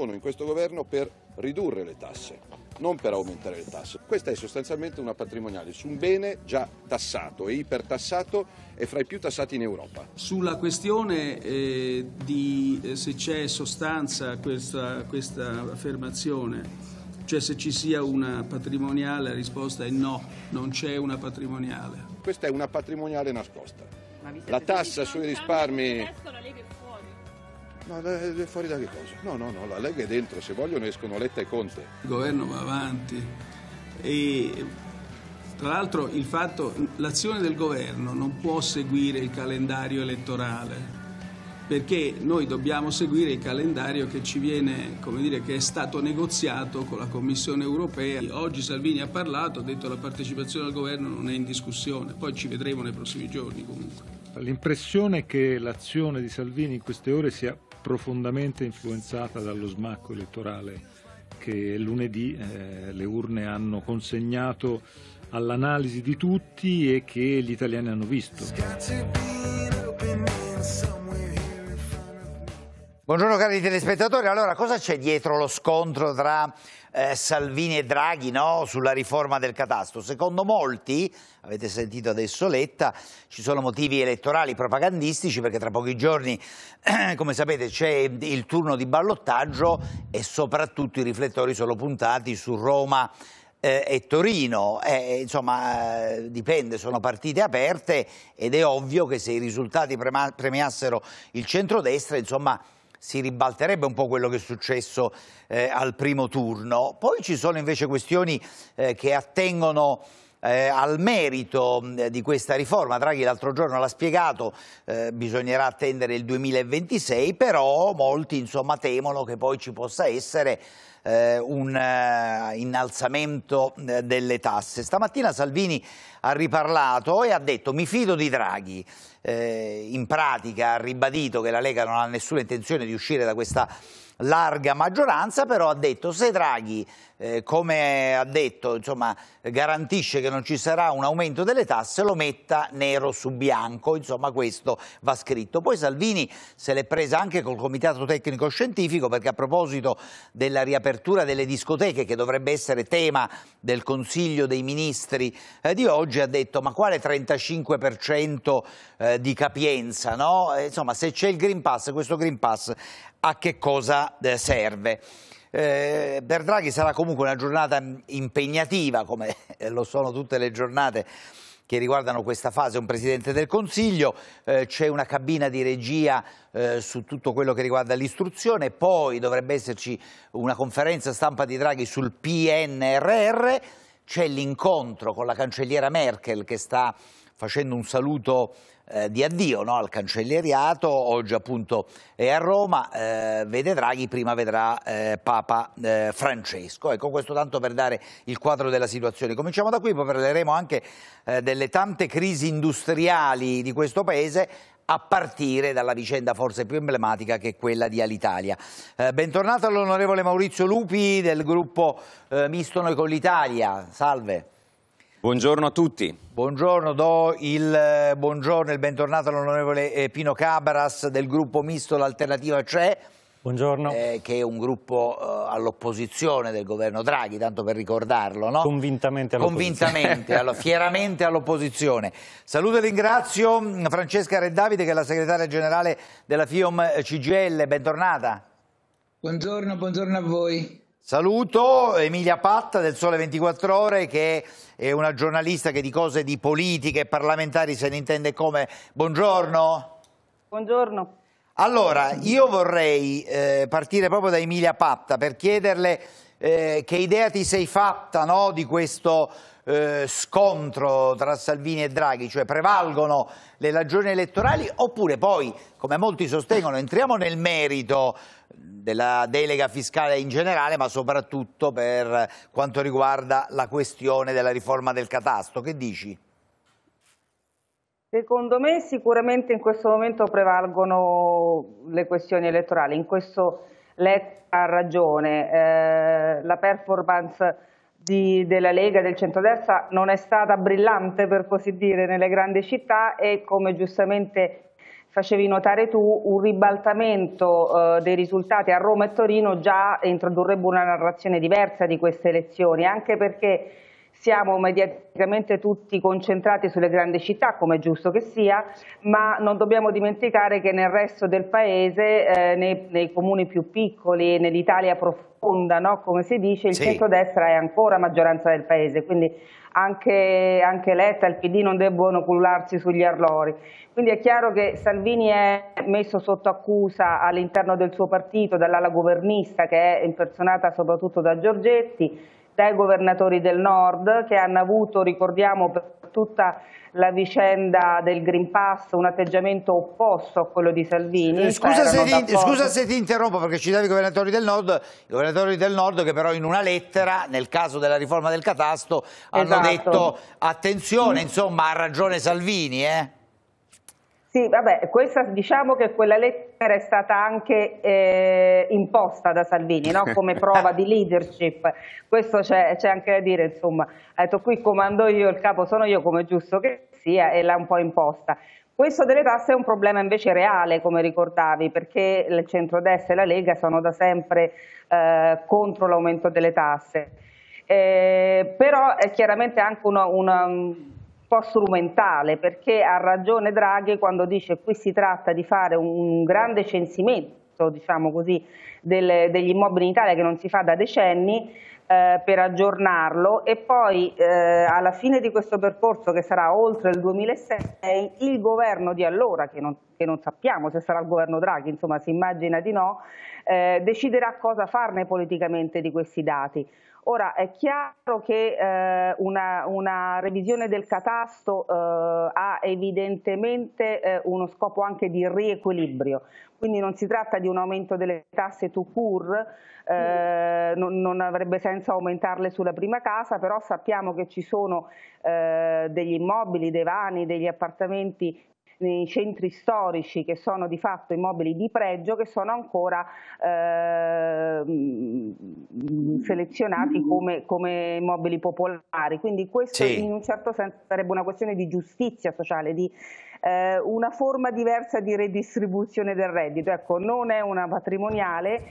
sono in questo governo per ridurre le tasse, non per aumentare le tasse. Questa è sostanzialmente una patrimoniale su un bene già tassato e ipertassato e fra i più tassati in Europa. Sulla questione eh, di eh, se c'è sostanza questa, questa affermazione, cioè se ci sia una patrimoniale, la risposta è no, non c'è una patrimoniale. Questa è una patrimoniale nascosta. La tassa sui risparmi ma è fuori da che cosa? No, no, no, la Lega è dentro, se vogliono escono Letta e Conte. Il governo va avanti e tra l'altro il fatto, l'azione del governo non può seguire il calendario elettorale perché noi dobbiamo seguire il calendario che ci viene, come dire, che è stato negoziato con la Commissione europea. Oggi Salvini ha parlato, ha detto che la partecipazione al governo non è in discussione, poi ci vedremo nei prossimi giorni comunque. L'impressione che l'azione di Salvini in queste ore sia profondamente influenzata dallo smacco elettorale che lunedì eh, le urne hanno consegnato all'analisi di tutti e che gli italiani hanno visto. Buongiorno cari telespettatori, allora cosa c'è dietro lo scontro tra eh, Salvini e Draghi no? sulla riforma del catasto. Secondo molti, avete sentito adesso Letta, ci sono motivi elettorali propagandistici perché tra pochi giorni, come sapete, c'è il turno di ballottaggio e soprattutto i riflettori sono puntati su Roma eh, e Torino, eh, eh insomma eh, dipende, sono partite aperte ed è ovvio che se i risultati premiassero il centrodestra, insomma si ribalterebbe un po' quello che è successo eh, al primo turno. Poi ci sono invece questioni eh, che attengono eh, al merito di questa riforma. Draghi l'altro giorno l'ha spiegato, eh, bisognerà attendere il 2026, però molti insomma, temono che poi ci possa essere eh, un eh, innalzamento eh, delle tasse. Stamattina Salvini ha riparlato e ha detto mi fido di Draghi. Eh, in pratica ha ribadito che la Lega non ha nessuna intenzione di uscire da questa larga maggioranza, però ha detto se Draghi, eh, come ha detto, insomma, garantisce che non ci sarà un aumento delle tasse, lo metta nero su bianco, insomma questo va scritto. Poi Salvini se l'è presa anche col Comitato Tecnico Scientifico perché a proposito della riapertura delle discoteche che dovrebbe essere tema del Consiglio dei Ministri eh, di oggi ha detto ma quale 35% eh, di capienza? No? Eh, insomma se c'è il Green Pass, questo Green Pass a che cosa eh, serve. Eh, per Draghi sarà comunque una giornata mm, impegnativa, come eh, lo sono tutte le giornate che riguardano questa fase, un Presidente del Consiglio, eh, c'è una cabina di regia eh, su tutto quello che riguarda l'istruzione, poi dovrebbe esserci una conferenza stampa di Draghi sul PNRR, c'è l'incontro con la cancelliera Merkel che sta facendo un saluto eh, di addio no, al cancellieriato, oggi appunto è a Roma, eh, vede Draghi, prima vedrà eh, Papa eh, Francesco. Ecco, questo tanto per dare il quadro della situazione. Cominciamo da qui, poi parleremo anche eh, delle tante crisi industriali di questo Paese a partire dalla vicenda forse più emblematica che è quella di Alitalia. Eh, bentornato all'onorevole Maurizio Lupi del gruppo eh, Misto Noi con l'Italia, salve. Buongiorno a tutti. Buongiorno, do il eh, buongiorno e il bentornato all'onorevole eh, Pino Cabras del gruppo Misto L'Alternativa C'è. Buongiorno. Eh, che è un gruppo eh, all'opposizione del governo Draghi, tanto per ricordarlo, no? Convintamente all'opposizione. Convintamente, allo, fieramente all'opposizione. Saluto e ringrazio mm, Francesca Reddavide che è la segretaria generale della FIOM eh, CGL, bentornata. Buongiorno, buongiorno a voi. Saluto Emilia Patta del Sole 24 Ore che è una giornalista che di cose di politica e parlamentari se ne intende come. Buongiorno. Buongiorno. Allora, io vorrei eh, partire proprio da Emilia Patta per chiederle eh, che idea ti sei fatta no, di questo eh, scontro tra Salvini e Draghi, cioè prevalgono le ragioni elettorali oppure poi, come molti sostengono, entriamo nel merito della delega fiscale in generale, ma soprattutto per quanto riguarda la questione della riforma del catasto. Che dici? Secondo me sicuramente in questo momento prevalgono le questioni elettorali, in questo lei ha ragione, eh, la performance di, della Lega del centrodestra non è stata brillante per così dire nelle grandi città e come giustamente facevi notare tu un ribaltamento eh, dei risultati a Roma e Torino già introdurrebbe una narrazione diversa di queste elezioni, anche perché siamo mediaticamente tutti concentrati sulle grandi città, come è giusto che sia, ma non dobbiamo dimenticare che nel resto del paese, eh, nei, nei, comuni più piccoli, nell'Italia profonda, no? come si dice, il sì. centrodestra è ancora maggioranza del paese, quindi anche, anche Letta e il PD non debbono cullarsi sugli arlori. Quindi è chiaro che Salvini è messo sotto accusa all'interno del suo partito dall'ala governista che è impersonata soprattutto da Giorgetti, dai governatori del nord che hanno avuto, ricordiamo, per tutta la vicenda del Green Pass un atteggiamento opposto a quello di Salvini. Eh, scusa se, ti, scusa se, ti, interrompo perché ci citavi i governatori del nord, i governatori del nord che però in una lettera, nel caso della riforma del catasto, hanno esatto. detto attenzione, insomma ha ragione Salvini. Eh? Sì, vabbè, questa diciamo che quella lettera è stata anche eh, imposta da Salvini no? come prova di leadership, questo c'è, anche da dire, insomma, ha detto qui comando io, il capo sono io come giusto che sia e l'ha un po' imposta. Questo delle tasse è un problema invece reale, come ricordavi, perché il centrodestra e la Lega sono da sempre eh, contro l'aumento delle tasse. Eh, però è chiaramente anche una, una po' strumentale perché ha ragione Draghi quando dice che qui si tratta di fare un grande censimento diciamo così, del, degli immobili in Italia che non si fa da decenni eh, per aggiornarlo e poi eh, alla fine di questo percorso che sarà oltre il 2006 il governo di allora che non, che non sappiamo se sarà il governo Draghi insomma si immagina di no eh, deciderà cosa farne politicamente di questi dati Ora è chiaro che eh, una, una, revisione del catasto eh, ha evidentemente eh, uno scopo anche di riequilibrio, quindi non si tratta di un aumento delle tasse to cure, eh, mm. non, non, avrebbe senso aumentarle sulla prima casa, però sappiamo che ci sono eh, degli immobili, dei vani, degli appartamenti i centri storici che sono di fatto immobili di pregio che sono ancora eh, selezionati come, come, immobili popolari. Quindi questo sì. in un certo senso sarebbe una questione di giustizia sociale, di eh, una forma diversa di redistribuzione del reddito. Ecco, non è una patrimoniale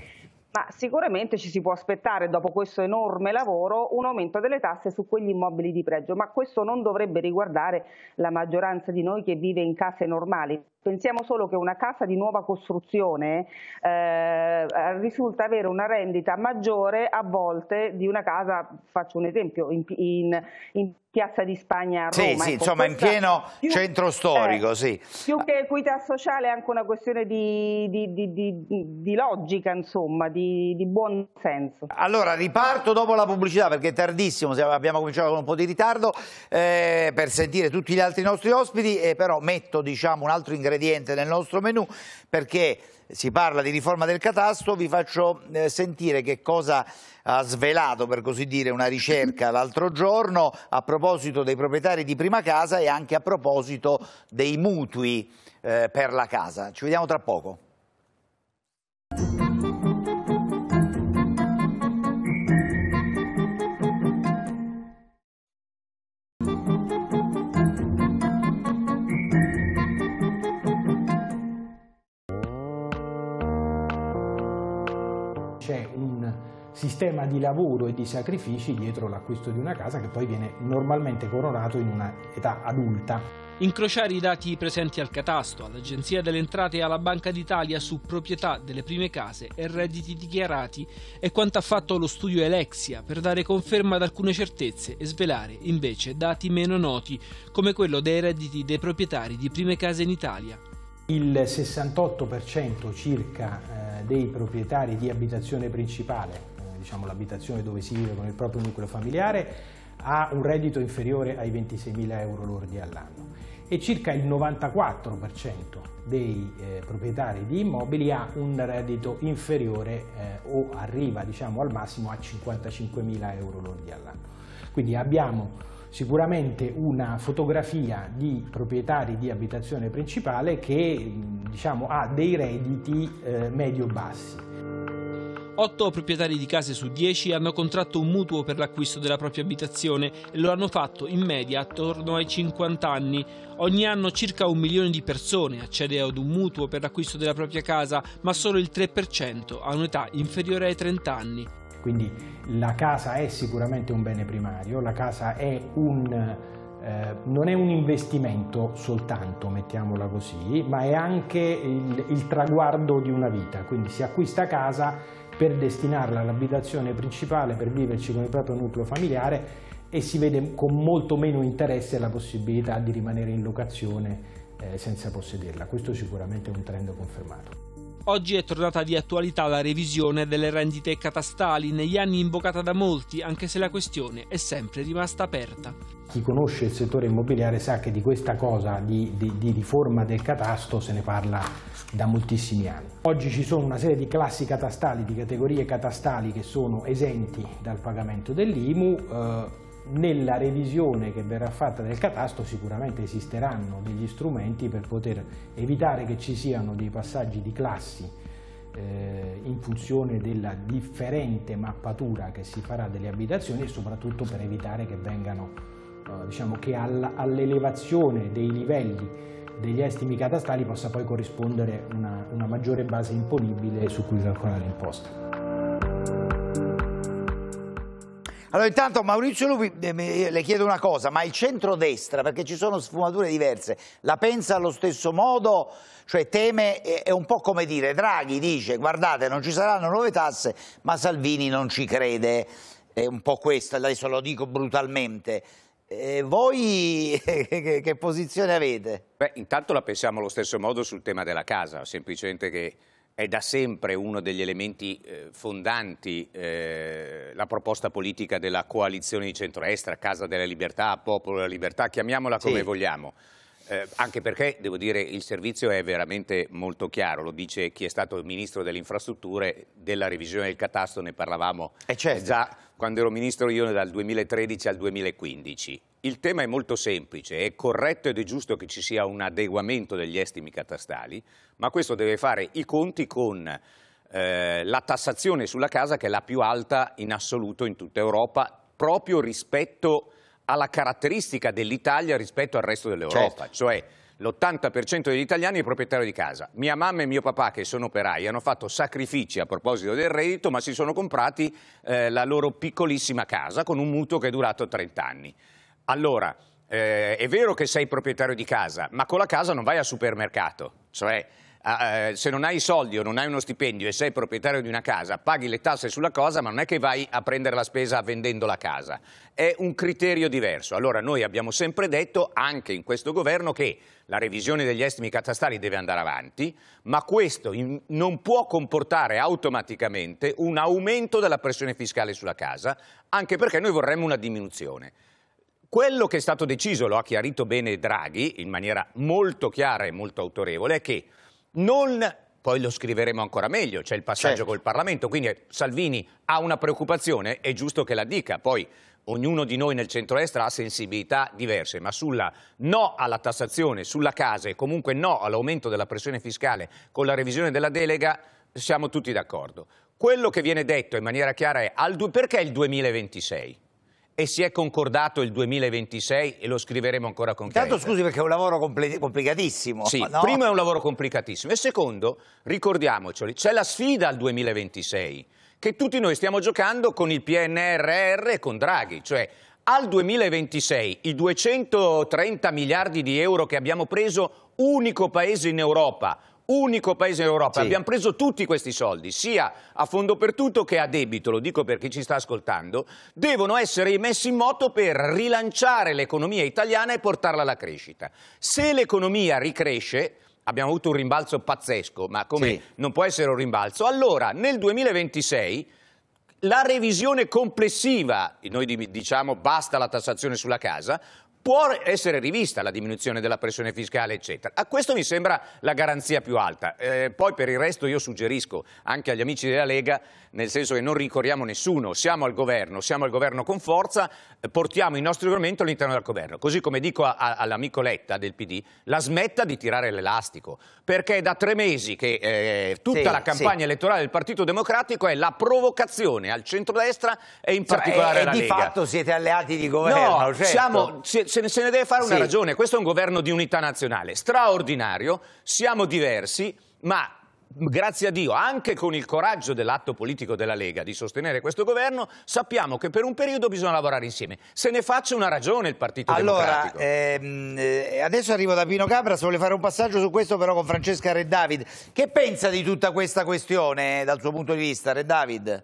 ma sicuramente ci si può aspettare dopo questo enorme lavoro un aumento delle tasse su quegli immobili di pregio, ma questo non dovrebbe riguardare la maggioranza di noi che vive in case normali, Pensiamo solo che una casa di nuova costruzione eh, risulta avere una rendita maggiore a volte di una casa, faccio un esempio, in, in, in Piazza di Spagna a Roma. Sì, sì, ecco, insomma in pieno più, centro storico, eh, sì. Più che equità sociale è anche una questione di, di, di, di logica, insomma, di, buon senso. Allora, riparto dopo la pubblicità perché è tardissimo, abbiamo cominciato con un po' di ritardo, eh, per sentire tutti gli altri nostri ospiti, eh, però metto diciamo, un altro ingrediente ingrediente nel nostro menù perché si parla di riforma del catasto, vi faccio eh, sentire che cosa ha svelato per così dire una ricerca l'altro giorno a proposito dei proprietari di prima casa e anche a proposito dei mutui eh, per la casa. Ci vediamo tra poco. sistema di lavoro e di sacrifici dietro l'acquisto di una casa che poi viene normalmente coronato in un'età adulta. Incrociare i dati presenti al catasto, all'Agenzia delle Entrate e alla Banca d'Italia su proprietà delle prime case e redditi dichiarati è quanto ha fatto lo studio Elexia per dare conferma ad alcune certezze e svelare invece dati meno noti come quello dei redditi dei proprietari di prime case in Italia. Il 68% circa eh, dei proprietari di abitazione principale diciamo, l'abitazione dove si vive con il proprio nucleo familiare ha un reddito inferiore ai 26.000 euro lordi all'anno e circa il 94% dei eh, proprietari di immobili ha un reddito inferiore eh, o arriva diciamo, al massimo a 55.000 euro lordi all'anno. Quindi abbiamo sicuramente una fotografia di proprietari di abitazione principale che diciamo, ha dei redditi eh, medio-bassi. 8 proprietari di case su 10 hanno contratto un mutuo per l'acquisto della propria abitazione e lo hanno fatto in media attorno ai 50 anni. Ogni anno circa un milione di persone accede ad un mutuo per l'acquisto della propria casa, ma solo il 3% ha un'età inferiore ai 30 anni. Quindi la casa è sicuramente un bene primario, la casa è un, eh, non è un investimento soltanto, mettiamola così, ma è anche il, il traguardo di una vita, quindi si acquista casa per destinarla all'abitazione principale per viverci con il proprio nucleo familiare e si vede con molto meno interesse la possibilità di rimanere in locazione eh, senza possederla. Questo sicuramente è un trend confermato. Oggi è tornata di attualità la revisione delle rendite catastali, negli anni invocata da molti, anche se la questione è sempre rimasta aperta. Chi conosce il settore immobiliare sa che di questa cosa, di, di, di riforma del catasto, se ne parla da moltissimi anni. Oggi ci sono una serie di classi catastali, di categorie catastali che sono esenti dal pagamento dell'IMU, eh, nella revisione che verrà fatta del catasto sicuramente esisteranno degli strumenti per poter evitare che ci siano dei passaggi di classi eh, in funzione della differente mappatura che si farà delle abitazioni e soprattutto per evitare che vengano eh, diciamo che all'elevazione dei livelli degli estimi catastali possa poi corrispondere una, una maggiore base imponibile su cui calcolare l'imposta. Allora intanto Maurizio Lupi eh, le chiedo una cosa, ma il centrodestra, perché ci sono sfumature diverse, la pensa allo stesso modo, cioè teme, eh, è un po' come dire, Draghi dice guardate non ci saranno nuove tasse, ma Salvini non ci crede, è un po' questo, adesso lo dico brutalmente, e voi che, che posizione avete? Beh, intanto la pensiamo allo stesso modo sul tema della casa, semplicemente che è da sempre uno degli elementi eh, fondanti eh, la proposta politica della coalizione di centroestra, Casa della Libertà, Popolo della Libertà, chiamiamola come sì. vogliamo. Eh, anche perché, devo dire, il servizio è veramente molto chiaro, lo dice chi è stato ministro delle infrastrutture, della revisione del catasto ne parlavamo eh, certo. già quando ero ministro io dal 2013 al 2015. Il tema è molto semplice, è corretto ed è giusto che ci sia un adeguamento degli estimi catastali, ma questo deve fare i conti con eh, la tassazione sulla casa che è la più alta in assoluto in tutta Europa, proprio rispetto alla caratteristica dell'Italia rispetto al resto dell'Europa. Certo. Cioè, l'80% degli italiani è proprietario di casa. Mia mamma e mio papà, che sono operai, hanno fatto sacrifici a proposito del reddito, ma si sono comprati eh, la loro piccolissima casa con un mutuo che è durato 30 anni. Allora, eh, è vero che sei proprietario di casa, ma con la casa non vai al supermercato. Cioè, Ah, eh, se non hai soldi o non hai uno stipendio e sei proprietario di una casa, paghi le tasse sulla cosa, ma non è che vai a prendere la spesa vendendo la casa. È un criterio diverso. Allora noi abbiamo sempre detto, anche in questo governo, che la revisione degli estimi catastali deve andare avanti, ma questo in, non può comportare automaticamente un aumento della pressione fiscale sulla casa, anche perché noi vorremmo una diminuzione. Quello che è stato deciso, lo ha chiarito bene Draghi in maniera molto chiara e molto autorevole, è che non poi lo scriveremo ancora meglio, c'è il passaggio certo. col Parlamento, quindi Salvini ha una preoccupazione, è giusto che la dica, poi ognuno di noi nel centro-est ha sensibilità diverse, ma sulla no alla tassazione, sulla casa e comunque no all'aumento della pressione fiscale con la revisione della delega siamo tutti d'accordo. Quello che viene detto in maniera chiara è al, perché il 2026? e si è concordato il 2026 e lo scriveremo ancora con chiarezza. Tanto scusi perché è un lavoro compl complicatissimo. Sì, no? primo è un lavoro complicatissimo e secondo, ricordiamoceli, c'è la sfida al 2026 che tutti noi stiamo giocando con il PNRR e con Draghi, cioè al 2026 i 230 miliardi di euro che abbiamo preso, unico paese in Europa, unico paese in Europa. Sì. Abbiamo preso tutti questi soldi, sia a fondo per tutto che a debito, lo dico per chi ci sta ascoltando, devono essere messi in moto per rilanciare l'economia italiana e portarla alla crescita. Se l'economia ricresce, abbiamo avuto un rimbalzo pazzesco, ma come sì. non può essere un rimbalzo, allora nel 2026 la revisione complessiva, noi diciamo basta la tassazione sulla casa, può essere rivista la diminuzione della pressione fiscale, eccetera. A questo mi sembra la garanzia più alta. Eh, poi per il resto io suggerisco anche agli amici della Lega, nel senso che non ricorriamo nessuno, siamo al governo, siamo al governo con forza, eh, portiamo il nostro argomento all'interno del governo. Così come dico all'amico Letta del PD, la smetta di tirare l'elastico, perché è da tre mesi che eh, tutta sì, la campagna sì. elettorale del Partito Democratico è la provocazione al centrodestra e in cioè, particolare cioè, alla Lega. E di fatto siete alleati di governo. No, cioè, siamo, se ne, se ne deve fare una sì. ragione. Questo è un governo di unità nazionale straordinario, siamo diversi, ma grazie a Dio, anche con il coraggio dell'atto politico della Lega di sostenere questo governo, sappiamo che per un periodo bisogna lavorare insieme. Se ne faccia una ragione il Partito allora, Democratico. Ehm, eh, adesso arrivo da Pino Capra, se vuole fare un passaggio su questo però con Francesca Red David. Che pensa di tutta questa questione dal suo punto di vista, Red David?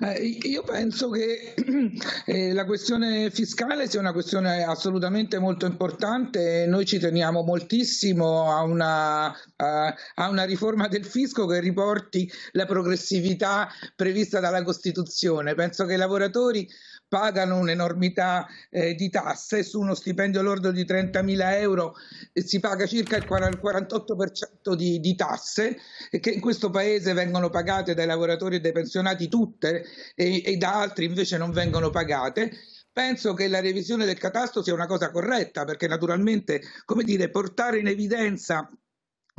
Eh, io penso che eh, la questione fiscale sia una questione assolutamente molto importante noi ci teniamo moltissimo a una, a, a una, riforma del fisco che riporti la progressività prevista dalla Costituzione. Penso che i lavoratori pagano un'enormità eh, di tasse, su uno stipendio lordo di 30.000 euro eh, si paga circa il 48% di, di tasse che in questo paese vengono pagate dai lavoratori e dai pensionati tutte e, e da altri invece non vengono pagate penso che la revisione del catasto sia una cosa corretta perché naturalmente come dire, portare in evidenza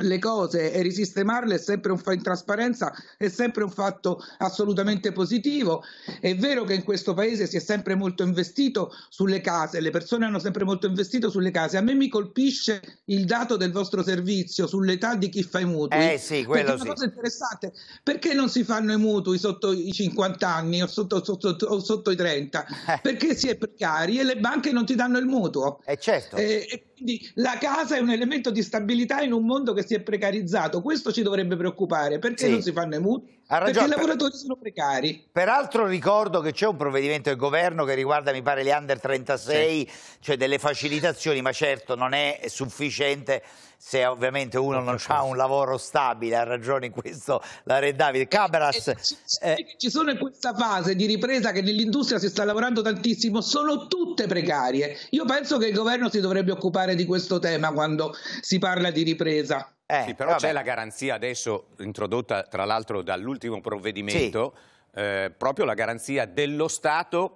le cose e risistemarle è sempre un fatto in trasparenza, è sempre un fatto assolutamente positivo. È vero che in questo paese si è sempre molto investito sulle case, le persone hanno sempre molto investito sulle case. A me mi colpisce il dato del vostro servizio sull'età di chi fa i mutui. Eh sì, quello sì. È una cosa interessante, perché non si fanno i mutui sotto i 50 anni o sotto, sotto, o sotto i 30? Eh. perché si è precari e le banche non ti danno il mutuo. Eh certo. E, eh, e quindi la casa è un elemento di stabilità in un mondo che si si è precarizzato. Questo ci dovrebbe preoccupare. Perché sì. non si fanno i mutui? Ragione, perché i lavoratori sono precari. Peraltro ricordo che c'è un provvedimento del governo che riguarda, mi pare, le under 36, sì. cioè delle facilitazioni, ma certo non è sufficiente se ovviamente uno non, non ha un lavoro stabile, ha ragione in questo la Re Davide. Eh, Cabras... E, e, eh, eh ci sono in questa fase di ripresa che nell'industria si sta lavorando tantissimo, sono tutte precarie. Io penso che il governo si dovrebbe occupare di questo tema quando si parla di ripresa. Eh, sì, però c'è la garanzia adesso, introdotta tra l'altro dall'ultimo provvedimento, sì. eh, proprio la garanzia dello Stato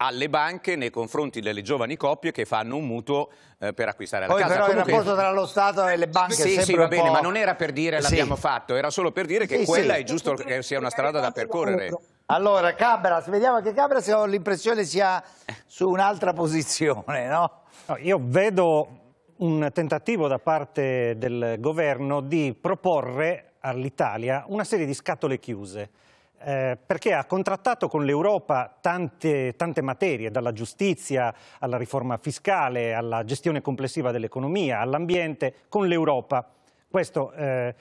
alle banche nei confronti delle giovani coppie che fanno un mutuo eh, per acquistare la casa. Poi però Comunque... il rapporto tra lo Stato e le banche Sì, sì, va bene, ma non era per dire l'abbiamo sì. fatto, era solo per dire che sì, quella sì. è giusto che sia una strada da percorrere. Allora, Cabras, vediamo che Cabras ho l'impressione sia su un'altra posizione, no? no? Io vedo un tentativo da parte del governo di proporre all'Italia una serie di scatole chiuse. Eh, perché ha contrattato con l'Europa tante, tante, materie, dalla giustizia alla riforma fiscale, alla gestione complessiva dell'economia, all'ambiente, con l'Europa. Questo eh,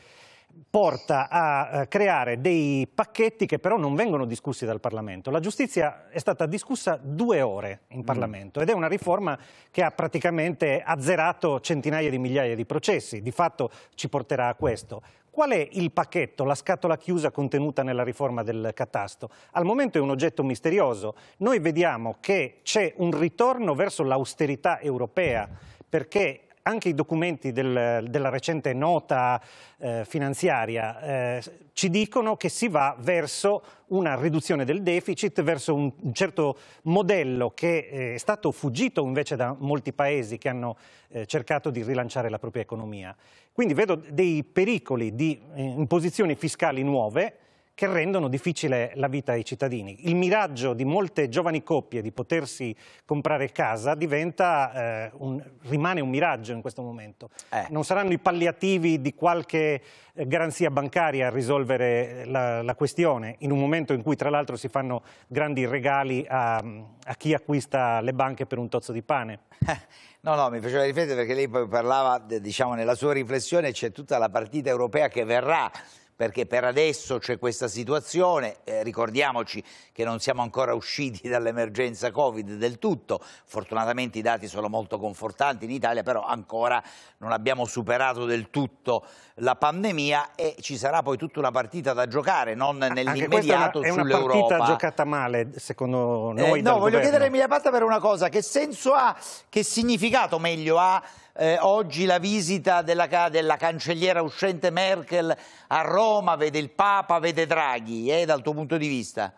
porta a eh, creare dei pacchetti che però non vengono discussi dal Parlamento. La giustizia è stata discussa due ore in mm. Parlamento ed è una riforma che ha praticamente azzerato centinaia di migliaia di processi, di fatto ci porterà a questo. Qual è il pacchetto, la scatola chiusa contenuta nella riforma del catasto? Al momento è un oggetto misterioso. Noi vediamo che c'è un ritorno verso l'austerità europea perché anche i documenti del, della recente nota eh, finanziaria eh, ci dicono che si va verso una riduzione del deficit, verso un, un certo modello che eh, è stato fuggito invece da molti paesi che hanno eh, cercato di rilanciare la propria economia. Quindi vedo dei pericoli di eh, imposizioni fiscali nuove, che rendono difficile la vita ai cittadini. Il miraggio di molte giovani coppie di potersi comprare casa diventa, eh, un, rimane un miraggio in questo momento. Eh. Non saranno i palliativi di qualche eh, garanzia bancaria a risolvere la, la questione, in un momento in cui tra l'altro si fanno grandi regali a, a chi acquista le banche per un tozzo di pane. No, no, mi faceva riflettere perché lei poi parlava, diciamo, nella sua riflessione c'è tutta la partita europea che verrà perché per adesso c'è questa situazione, eh, ricordiamoci che non siamo ancora usciti dall'emergenza Covid del tutto, fortunatamente i dati sono molto confortanti in Italia, però ancora non abbiamo superato del tutto la pandemia e ci sarà poi tutta una partita da giocare, non nell'immediato sull'Europa. È è una partita giocata male, secondo eh, noi. Eh, no, voglio governo. chiedere a Emilia Patta per una cosa, che senso ha, che significato meglio ha eh, oggi la visita della, della, cancelliera uscente Merkel a Roma, vede il Papa, vede Draghi, eh, dal tuo punto di vista?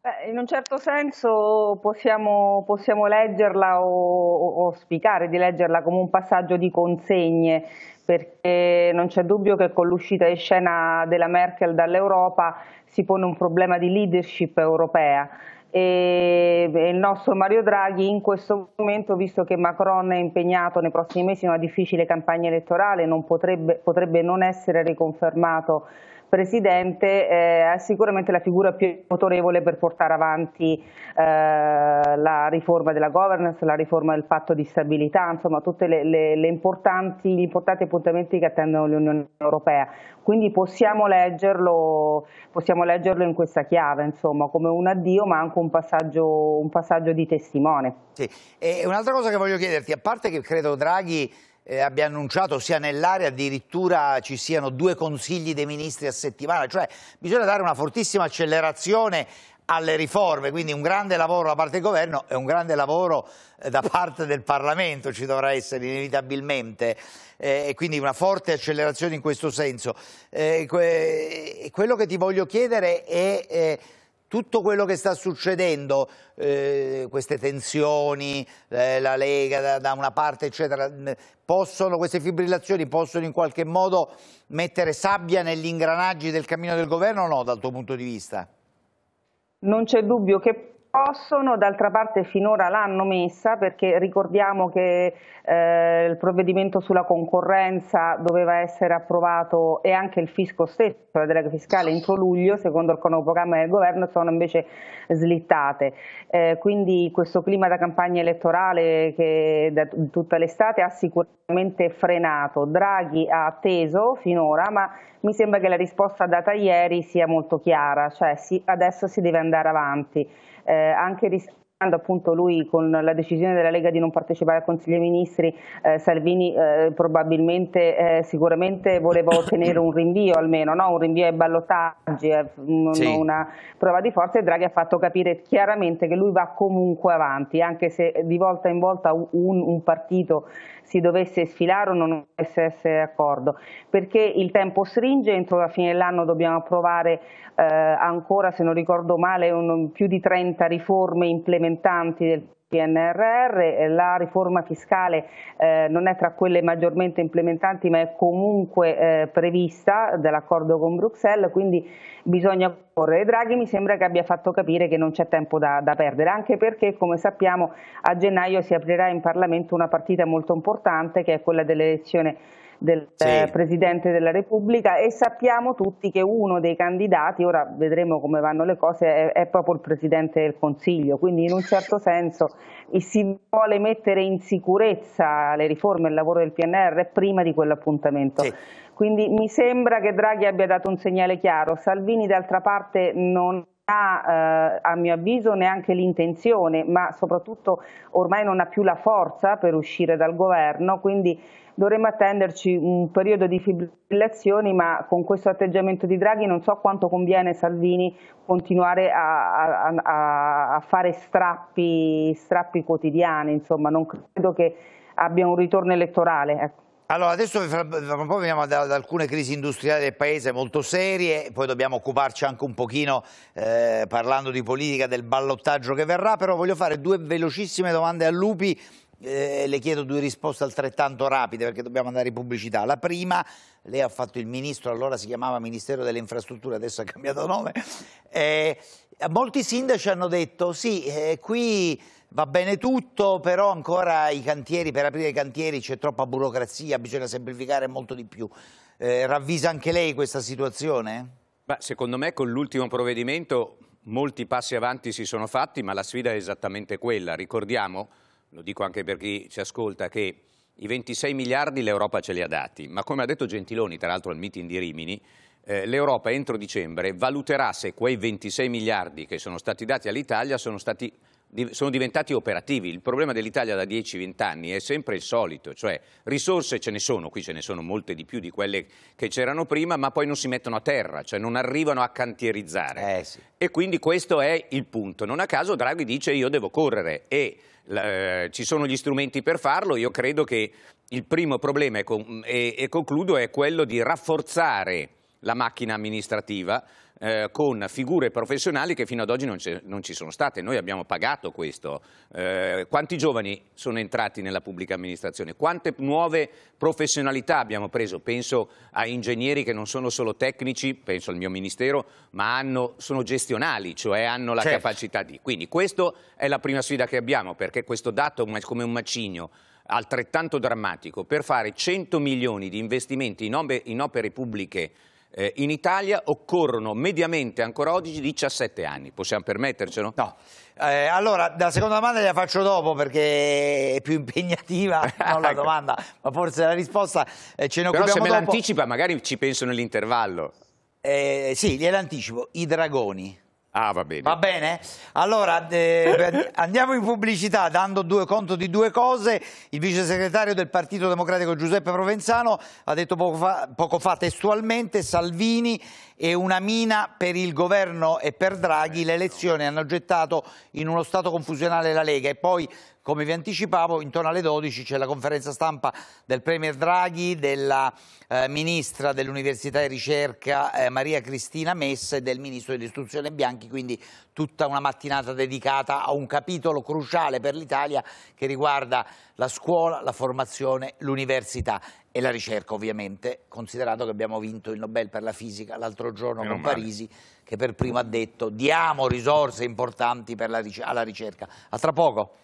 Beh, in un certo senso possiamo, possiamo leggerla o, auspicare di leggerla come un passaggio di consegne, perché non c'è dubbio che con l'uscita in scena della Merkel dall'Europa si pone un problema di leadership europea e il nostro Mario Draghi in questo momento, visto che Macron è impegnato nei prossimi mesi in una difficile campagna elettorale, non potrebbe, potrebbe non essere riconfermato presidente eh, è sicuramente la figura più autorevole per portare avanti eh, la riforma della governance, la riforma del patto di stabilità, insomma tutti gli importanti appuntamenti che attendono l'Unione Europea. Quindi possiamo leggerlo, possiamo leggerlo, in questa chiave, insomma, come un addio ma anche un passaggio, un passaggio di testimone. Sì. E un'altra cosa che voglio chiederti, a parte che credo Draghi eh, abbia annunciato sia nell'area addirittura ci siano due consigli dei ministri a settimana, cioè bisogna dare una fortissima accelerazione alle riforme, quindi un grande lavoro da parte del governo e un grande lavoro eh, da parte del Parlamento ci dovrà essere inevitabilmente eh, e quindi una forte accelerazione in questo senso. Eh, quello che ti voglio chiedere è... Eh, tutto quello che sta succedendo, eh, queste tensioni, eh, la Lega da, da, una parte eccetera, possono, queste fibrillazioni possono in qualche modo mettere sabbia negli ingranaggi del cammino del governo o no dal tuo punto di vista? Non c'è dubbio che possono, d'altra parte finora l'hanno messa perché ricordiamo che eh, il provvedimento sulla concorrenza doveva essere approvato e anche il fisco stesso, la delega fiscale entro luglio, secondo il cronoprogramma del governo sono invece slittate. Eh, quindi questo clima da campagna elettorale che da tutta l'estate ha sicuramente frenato. Draghi ha atteso finora, ma mi sembra che la risposta data ieri sia molto chiara, cioè si, adesso si deve andare avanti eh, anche rispetto quando appunto lui con la decisione della Lega di non partecipare al Consiglio dei Ministri, eh, Salvini eh, probabilmente, eh, sicuramente voleva ottenere un rinvio almeno, no? un rinvio ai ballottaggi, eh, sì. una prova di forza e Draghi ha fatto capire chiaramente che lui va comunque avanti, anche se di volta in volta un, un partito si dovesse sfilare o non dovesse essere d'accordo, perché il tempo stringe, entro la fine dell'anno dobbiamo approvare eh, ancora, se non ricordo male, un, più di 30 riforme implementate implementanti del PNRR, la riforma fiscale eh, non è tra quelle maggiormente implementanti ma è comunque eh, prevista dall'accordo con Bruxelles, quindi bisogna correre. Draghi mi sembra che abbia fatto capire che non c'è tempo da, da, perdere, anche perché come sappiamo a gennaio si aprirà in Parlamento una partita molto importante che è quella dell'elezione del sì. Eh, Presidente della Repubblica e sappiamo tutti che uno dei candidati, ora vedremo come vanno le cose, è, è proprio il Presidente del Consiglio, quindi in un certo senso si vuole mettere in sicurezza le riforme e il lavoro del PNR prima di quell'appuntamento. Sì. Quindi mi sembra che Draghi abbia dato un segnale chiaro, Salvini d'altra parte non ha eh, a mio avviso neanche l'intenzione, ma soprattutto ormai non ha più la forza per uscire dal governo, quindi dovremmo attenderci un periodo di fibrillazioni, ma con questo atteggiamento di Draghi non so quanto conviene Salvini continuare a, a, a fare strappi, strappi, quotidiani, insomma non credo che abbia un ritorno elettorale. Ecco. Allora, adesso fra un po' veniamo ad, alcune crisi industriali del paese molto serie, poi dobbiamo occuparci anche un pochino, eh, parlando di politica, del ballottaggio che verrà, però voglio fare due velocissime domande a Lupi eh, le chiedo due risposte altrettanto rapide perché dobbiamo andare in pubblicità. La prima, lei ha fatto il ministro, allora si chiamava Ministero delle Infrastrutture, adesso ha cambiato nome. Eh, molti sindaci hanno detto sì, eh, qui va bene tutto, però ancora i cantieri, per aprire i cantieri c'è troppa burocrazia, bisogna semplificare molto di più. Eh, ravvisa anche lei questa situazione? Beh, secondo me con l'ultimo provvedimento molti passi avanti si sono fatti, ma la sfida è esattamente quella. Ricordiamo lo dico anche per chi ci ascolta, che i 26 miliardi l'Europa ce li ha dati, ma come ha detto Gentiloni, tra l'altro al meeting di Rimini, eh, l'Europa entro dicembre valuterà se quei 26 miliardi che sono stati dati all'Italia sono, stati, sono diventati operativi. Il problema dell'Italia da 10-20 anni è sempre il solito, cioè risorse ce ne sono, qui ce ne sono molte di più di quelle che c'erano prima, ma poi non si mettono a terra, cioè non arrivano a cantierizzare. Eh sì. E quindi questo è il punto. Non a caso Draghi dice io devo correre e la, eh, ci sono gli strumenti per farlo, io credo che il primo problema, e, con, e, e concludo, è quello di rafforzare la macchina amministrativa, eh, con figure professionali che fino ad oggi non, non, ci sono state. Noi abbiamo pagato questo. Eh, quanti giovani sono entrati nella pubblica amministrazione? Quante nuove professionalità abbiamo preso? Penso a ingegneri che non sono solo tecnici, penso al mio ministero, ma hanno, sono gestionali, cioè hanno la certo. capacità di. Quindi questa è la prima sfida che abbiamo, perché questo dato è come un macigno altrettanto drammatico per fare 100 milioni di investimenti in opere pubbliche eh, in Italia occorrono mediamente ancora oggi 17 anni, possiamo permettercelo? No. Eh, allora, la seconda domanda la faccio dopo perché è più impegnativa non la domanda, ma forse la risposta eh, ce ne occorre. Però se me dopo. l'anticipa magari ci penso nell'intervallo. Eh, sì, gliel'anticipo. I dragoni. Ah, va bene. Va bene? Allora eh, andiamo in pubblicità dando due, conto di due cose. Il vice segretario del Partito Democratico Giuseppe Provenzano ha detto poco fa, poco fa testualmente Salvini è una mina per il governo e per Draghi. Le elezioni hanno gettato in uno stato confusionale la Lega e poi come vi anticipavo, intorno alle 12 c'è la conferenza stampa del Premier Draghi, della eh, Ministra dell'Università e Ricerca eh, Maria Cristina Messa e del Ministro dell'Istruzione Bianchi, quindi tutta una mattinata dedicata a un capitolo cruciale per l'Italia che riguarda la scuola, la formazione, l'università e la ricerca ovviamente, considerato che abbiamo vinto il Nobel per la fisica l'altro giorno Meno con male. Parisi, che per primo ha detto diamo risorse importanti ric alla ricerca. A tra poco.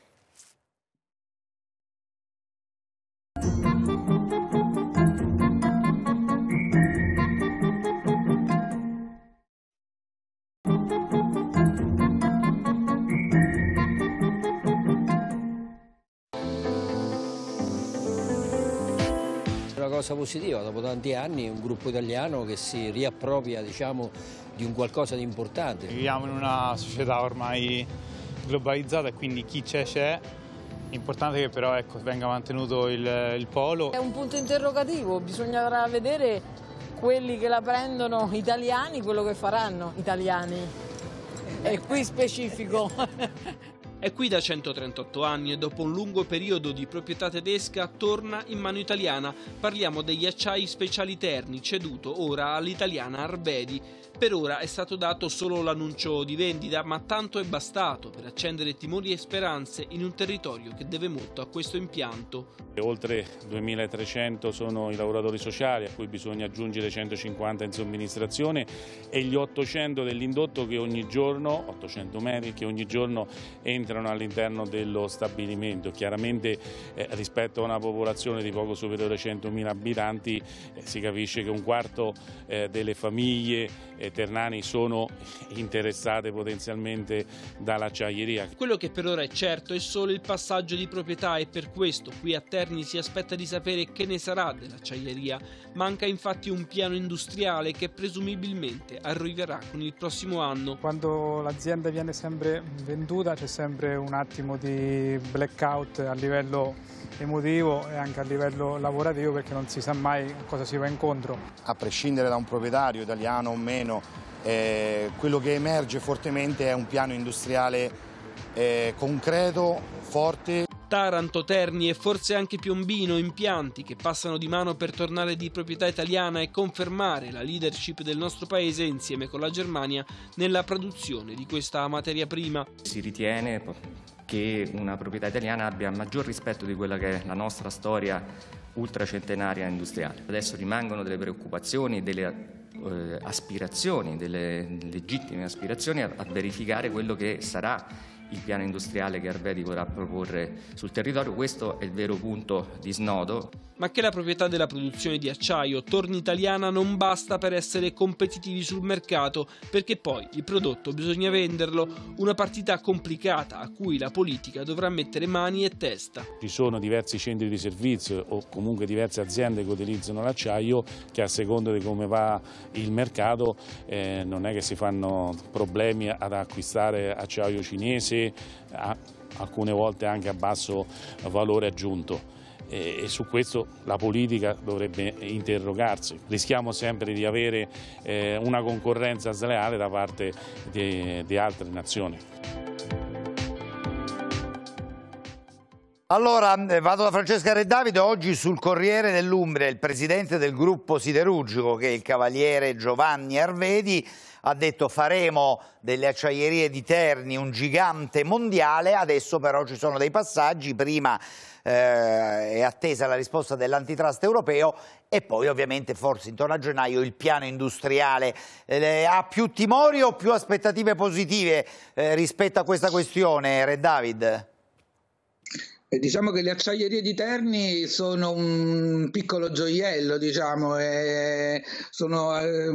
cosa positiva, dopo tanti anni un gruppo italiano che si riappropria diciamo, di un qualcosa di importante. Viviamo in una società ormai globalizzata e quindi chi c'è c'è, L'importante è che però ecco, venga mantenuto il, il polo. È un punto interrogativo, bisognerà vedere quelli che la prendono italiani, quello che faranno italiani. E qui specifico. È qui da 138 anni e dopo un lungo periodo di proprietà tedesca torna in mano italiana. Parliamo degli acciai speciali terni ceduto ora all'italiana Arvedi. Per ora è stato dato solo l'annuncio di vendita, ma tanto è bastato per accendere timori e speranze in un territorio che deve molto a questo impianto. Oltre 2.300 sono i lavoratori sociali, a cui bisogna aggiungere 150 in somministrazione e gli 800 dell'indotto che ogni giorno, 800 medici che ogni giorno entrano all'interno dello stabilimento. Chiaramente eh, rispetto a una popolazione di poco superiore a 100.000 abitanti eh, si capisce che un quarto eh, delle famiglie ternani sono interessate potenzialmente dall'acciaieria. Quello che per ora è certo è solo il passaggio di proprietà e per questo qui a Terni si aspetta di sapere che ne sarà dell'acciaieria. Manca infatti un piano industriale che presumibilmente arriverà con il prossimo anno. Quando l'azienda viene sempre venduta c'è sempre un attimo di blackout a livello emotivo e anche a livello lavorativo perché non si sa mai cosa si va incontro. A prescindere da un proprietario italiano o meno, eh, quello che emerge fortemente è un piano industriale eh, concreto, forte. Taranto, Terni e forse anche Piombino, impianti che passano di mano per tornare di proprietà italiana e confermare la leadership del nostro paese insieme con la Germania nella produzione di questa materia prima. Si ritiene che una proprietà italiana abbia maggior rispetto di quella che è la nostra storia ultracentenaria industriale. Adesso rimangono delle preoccupazioni, delle eh, aspirazioni, delle legittime aspirazioni a, a, verificare quello che sarà il piano industriale che Arvedi vorrà proporre sul territorio. Questo è il vero punto di snodo ma che la proprietà della produzione di acciaio torni italiana non basta per essere competitivi sul mercato, perché poi il prodotto bisogna venderlo, una partita complicata a cui la politica dovrà mettere mani e testa. Ci sono diversi centri di servizio o comunque diverse aziende che utilizzano l'acciaio che a seconda di come va il mercato eh, non è che si fanno problemi ad acquistare acciaio cinese, a, alcune volte anche a basso valore aggiunto e, su questo la politica dovrebbe interrogarsi. Rischiamo sempre di avere eh, una concorrenza sleale da parte di altre nazioni. Allora, eh, vado da Francesca Re oggi sul Corriere dell'Umbria il presidente del gruppo siderurgico che è il cavaliere Giovanni Arvedi ha detto faremo delle acciaierie di Terni un gigante mondiale, adesso però ci sono dei passaggi, prima eh, è attesa la risposta dell'antitrust europeo e poi ovviamente forse intorno a gennaio il piano industriale. Eh, ha più timori o più aspettative positive eh, rispetto a questa questione, Red David? E diciamo che le acciaierie di Terni sono un piccolo gioiello, diciamo, sono eh,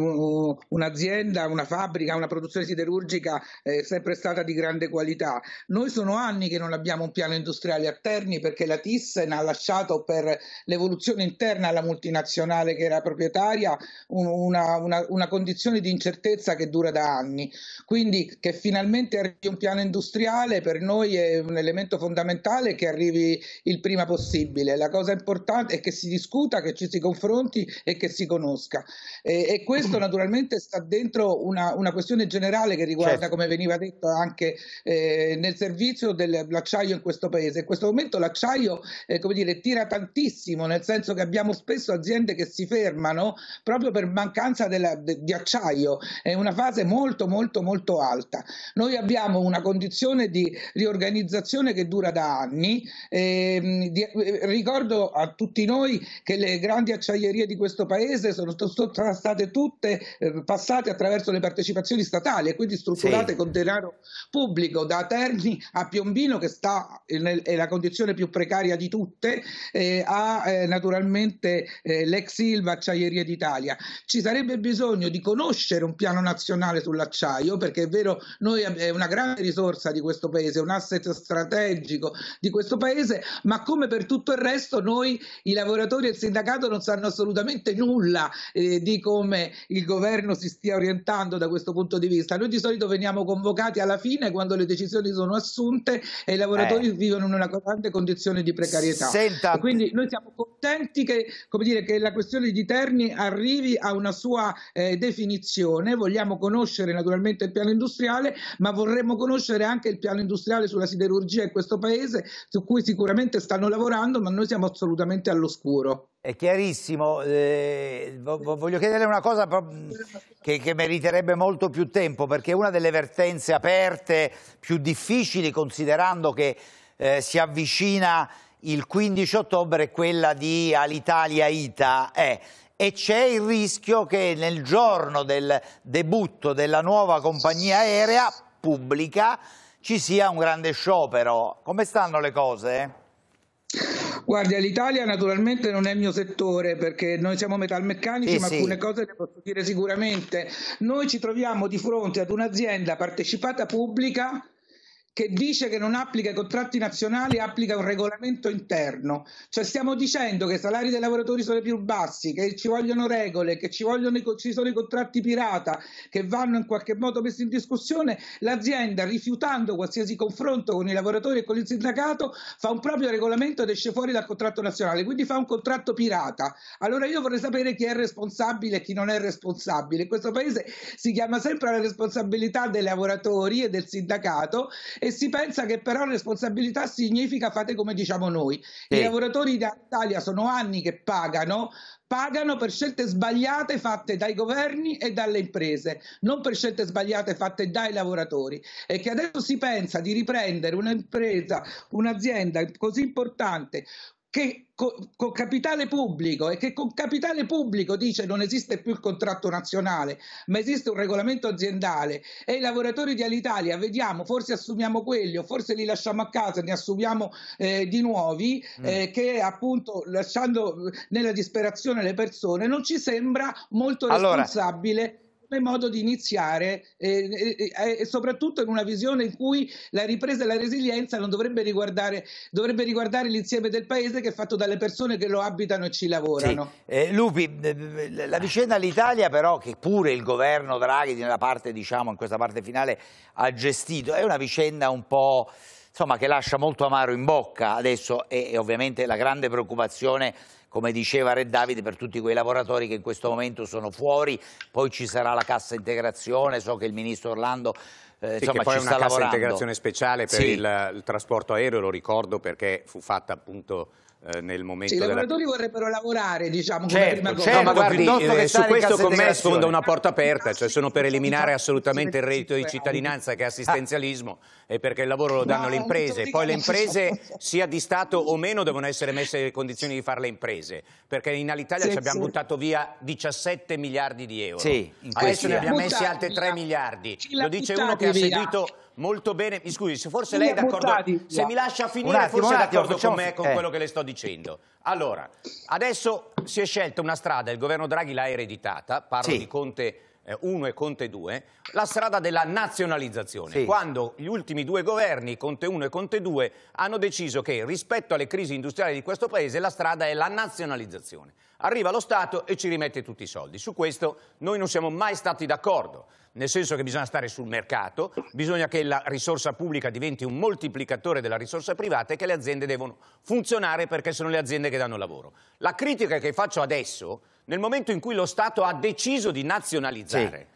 un'azienda, una fabbrica, una produzione siderurgica eh, sempre stata di grande qualità. Noi sono anni che non abbiamo un piano industriale a Terni perché la Thyssen ha lasciato per l'evoluzione interna alla multinazionale che era proprietaria una, una, una condizione di incertezza che dura da anni. Quindi che finalmente arrivi un piano industriale per noi è un elemento fondamentale che arriva arrivi il prima possibile. La cosa importante è che si discuta, che ci si confronti e che si conosca. E, e questo naturalmente sta dentro una, una questione generale che riguarda, certo. come veniva detto, anche eh, nel servizio dell'acciaio in questo paese. In questo momento l'acciaio eh, come dire, tira tantissimo, nel senso che abbiamo spesso aziende che si fermano proprio per mancanza della, de, di acciaio. È una fase molto, molto, molto alta. Noi abbiamo una condizione di riorganizzazione che dura da anni, Ehm, eh, di, ricordo a tutti noi che le grandi acciaierie di questo paese sono, sono state tutte eh, passate attraverso le partecipazioni statali e quindi strutturate sì. con denaro pubblico da Terni a Piombino che sta nella condizione più precaria di tutte eh, a eh, naturalmente eh, l'ex Silva Acciaierie d'Italia. Ci sarebbe bisogno di conoscere un piano nazionale sull'acciaio perché è vero noi è una grande risorsa di questo paese, un asset strategico di questo paese paese, ma come per tutto il resto noi i lavoratori e il sindacato non sanno assolutamente nulla eh, di come il governo si stia orientando da questo punto di vista. Noi di solito veniamo convocati alla fine quando le decisioni sono assunte e i lavoratori eh. vivono in una grande condizione di precarietà. Senta. Quindi noi siamo contenti che, dire, che, la questione di Terni arrivi a una sua eh, definizione, vogliamo conoscere naturalmente il piano industriale, ma vorremmo conoscere anche il piano industriale sulla siderurgia in questo paese, su cui cui sicuramente stanno lavorando, ma noi siamo assolutamente all'oscuro. È chiarissimo, eh, voglio chiederle una cosa che, che, meriterebbe molto più tempo, perché è una delle vertenze aperte più difficili, considerando che eh, si avvicina il 15 ottobre, è quella di Alitalia-Ita. Eh, e c'è il rischio che nel giorno del debutto della nuova compagnia aerea pubblica ci sia un grande sciopero. Come stanno le cose? Guardi, l'Italia naturalmente non è il mio settore perché noi siamo metalmeccanici, sì, ma sì. alcune cose le posso dire sicuramente. Noi ci troviamo di fronte ad un'azienda partecipata pubblica che dice che non applica i contratti nazionali, applica un regolamento interno. Cioè stiamo dicendo che i salari dei lavoratori sono i più bassi, che ci vogliono regole, che ci, vogliono, ci sono i contratti pirata che vanno in qualche modo messi in discussione, l'azienda rifiutando qualsiasi confronto con i lavoratori e con il sindacato fa un proprio regolamento ed esce fuori dal contratto nazionale, quindi fa un contratto pirata. Allora io vorrei sapere chi è responsabile e chi non è responsabile. In questo paese si chiama sempre la responsabilità dei lavoratori e del sindacato e si pensa che però responsabilità significa fate come diciamo noi. Sì. I lavoratori d'Italia sono anni che pagano pagano per scelte sbagliate fatte dai governi e dalle imprese, non per scelte sbagliate fatte dai lavoratori. E che adesso si pensa di riprendere un'impresa, un'azienda così importante che con, con capitale pubblico e che con capitale pubblico dice non esiste più il contratto nazionale, ma esiste un regolamento aziendale e i lavoratori di Alitalia vediamo, forse assumiamo quelli o forse li lasciamo a casa, e ne assumiamo eh, di nuovi, mm. eh, mm. che appunto lasciando nella disperazione le persone non ci sembra molto allora, responsabile come modo di iniziare e, eh, e, eh, eh, e soprattutto in una visione in cui la ripresa e la resilienza non dovrebbe riguardare, dovrebbe riguardare l'insieme del paese che è fatto dalle persone che lo abitano e ci lavorano. Sì. Eh, Lupi, la vicenda all'Italia però che pure il governo Draghi nella parte, diciamo, in questa parte finale ha gestito, è una vicenda un po' insomma, che lascia molto amaro in bocca adesso e ovviamente la grande preoccupazione come diceva Red Davide, per tutti quei lavoratori che in questo momento sono fuori, poi ci sarà la cassa integrazione, so che il ministro Orlando eh, sì, insomma, poi è una cassa lavorando. integrazione speciale per sì. il, il trasporto aereo, lo ricordo perché fu fatta appunto eh, nel momento sì, i lavoratori vorrebbero lavorare diciamo certo, come prima certo, no, ma guardi, eh, su questo con me sfonda una porta aperta cioè sono per eliminare certo. assolutamente il reddito di cittadinanza che è assistenzialismo e perché il lavoro lo danno le imprese poi le imprese sia di Stato o meno devono essere messe nelle condizioni di fare le imprese perché in Alitalia ci abbiamo buttato via 17 miliardi di euro adesso ne abbiamo messi altri 3 miliardi lo dice uno che ha seguito molto bene. Mi scusi, se forse lei è d'accordo, se mi lascia finire, attimo, forse è d'accordo con me, con eh. quello che le sto dicendo. Allora, adesso si è scelta una strada, il governo Draghi l'ha ereditata, parlo sì. di Conte 1 eh, e Conte 2, la strada della nazionalizzazione, sì. quando gli ultimi due governi, Conte 1 e Conte 2, hanno deciso che rispetto alle crisi industriali di questo Paese la strada è la nazionalizzazione. Arriva lo Stato e ci rimette tutti i soldi. Su questo noi non siamo mai stati d'accordo nel senso che bisogna stare sul mercato, bisogna che la risorsa pubblica diventi un moltiplicatore della risorsa privata e che le aziende devono funzionare perché sono le aziende che danno lavoro. La critica che faccio adesso, nel momento in cui lo Stato ha deciso di nazionalizzare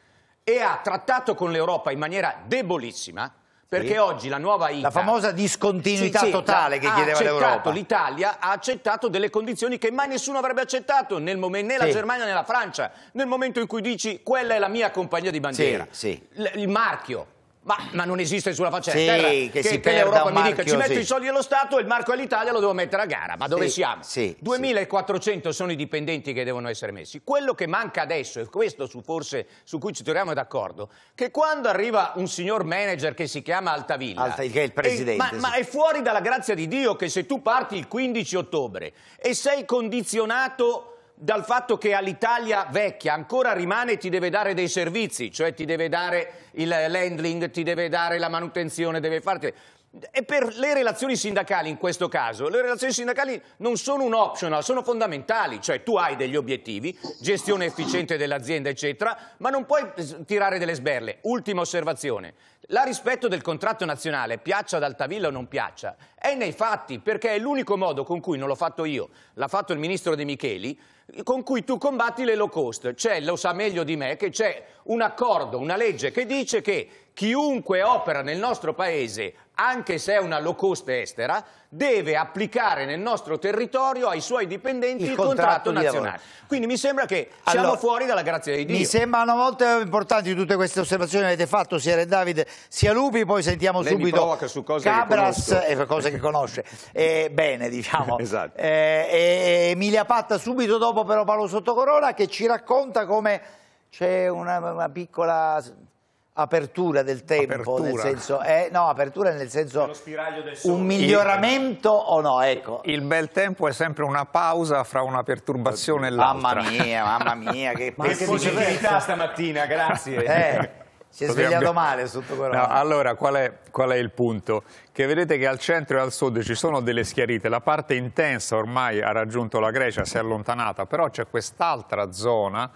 sì. e ha trattato con l'Europa in maniera debolissima, perché sì. oggi la nuova ITA... La famosa discontinuità sì, totale che chiedeva l'Europa. L'Italia ha accettato delle condizioni che mai nessuno avrebbe accettato, nel momento, né la Germania né la Francia. Nel momento in cui dici quella è la mia compagnia di bandiera, il marchio, ma, ma, non esiste sulla faccia sì, terra che, che, si che l'Europa mi dica ci metto sì. i soldi dello Stato e il marco all'Italia lo devo mettere a gara. Ma dove sì, siamo? Sì, 2400 sono i dipendenti che devono essere messi. Quello che manca adesso, e questo su, forse su cui ci troviamo d'accordo, che quando arriva un signor manager che si chiama Altavilla, Alta, che è il presidente, e, ma, ma, è fuori dalla grazia di Dio che se tu parti il 15 ottobre e sei condizionato dal fatto che all'Italia vecchia ancora rimane e ti deve dare dei servizi, cioè ti deve dare il landling, ti deve dare la manutenzione, deve farti... E per le relazioni sindacali in questo caso, le relazioni sindacali non sono un optional, sono fondamentali, cioè tu hai degli obiettivi, gestione efficiente dell'azienda eccetera, ma non puoi tirare delle sberle. Ultima osservazione, la rispetto del contratto nazionale, piaccia ad Altavilla o non piaccia, è nei fatti perché è l'unico modo con cui, non l'ho fatto io, l'ha fatto il ministro De Micheli, con cui tu combatti le low cost. C'è, lo sa meglio di me, che c'è un accordo, una legge che dice che chiunque opera nel nostro paese, anche se è una low cost estera, deve applicare nel nostro territorio ai suoi dipendenti il, il contratto, contratto nazionale. Quindi mi sembra che siamo allora, fuori dalla grazia di Dio. Mi sembrano molto importanti tutte queste osservazioni che avete fatto sia Re Davide sia Lupi, poi sentiamo Lei subito su cose Cabras, che eh, cose che conosce, eh, bene diciamo, esatto. eh, Emilia Patta subito dopo però Paolo Sottocorona che ci racconta come c'è una, una piccola apertura del tempo, apertura. nel senso, eh, no, apertura nel senso un miglioramento il, o no, ecco. Il bel tempo è sempre una pausa fra una perturbazione e l'altra. Mamma mia, mamma mia, che, positività stamattina, grazie. Eh, si è svegliato male sotto corona. No, allora, qual è, qual è il punto? Che vedete che al centro e al sud ci sono delle schiarite, la parte intensa ormai ha raggiunto la Grecia, si è allontanata, però c'è quest'altra zona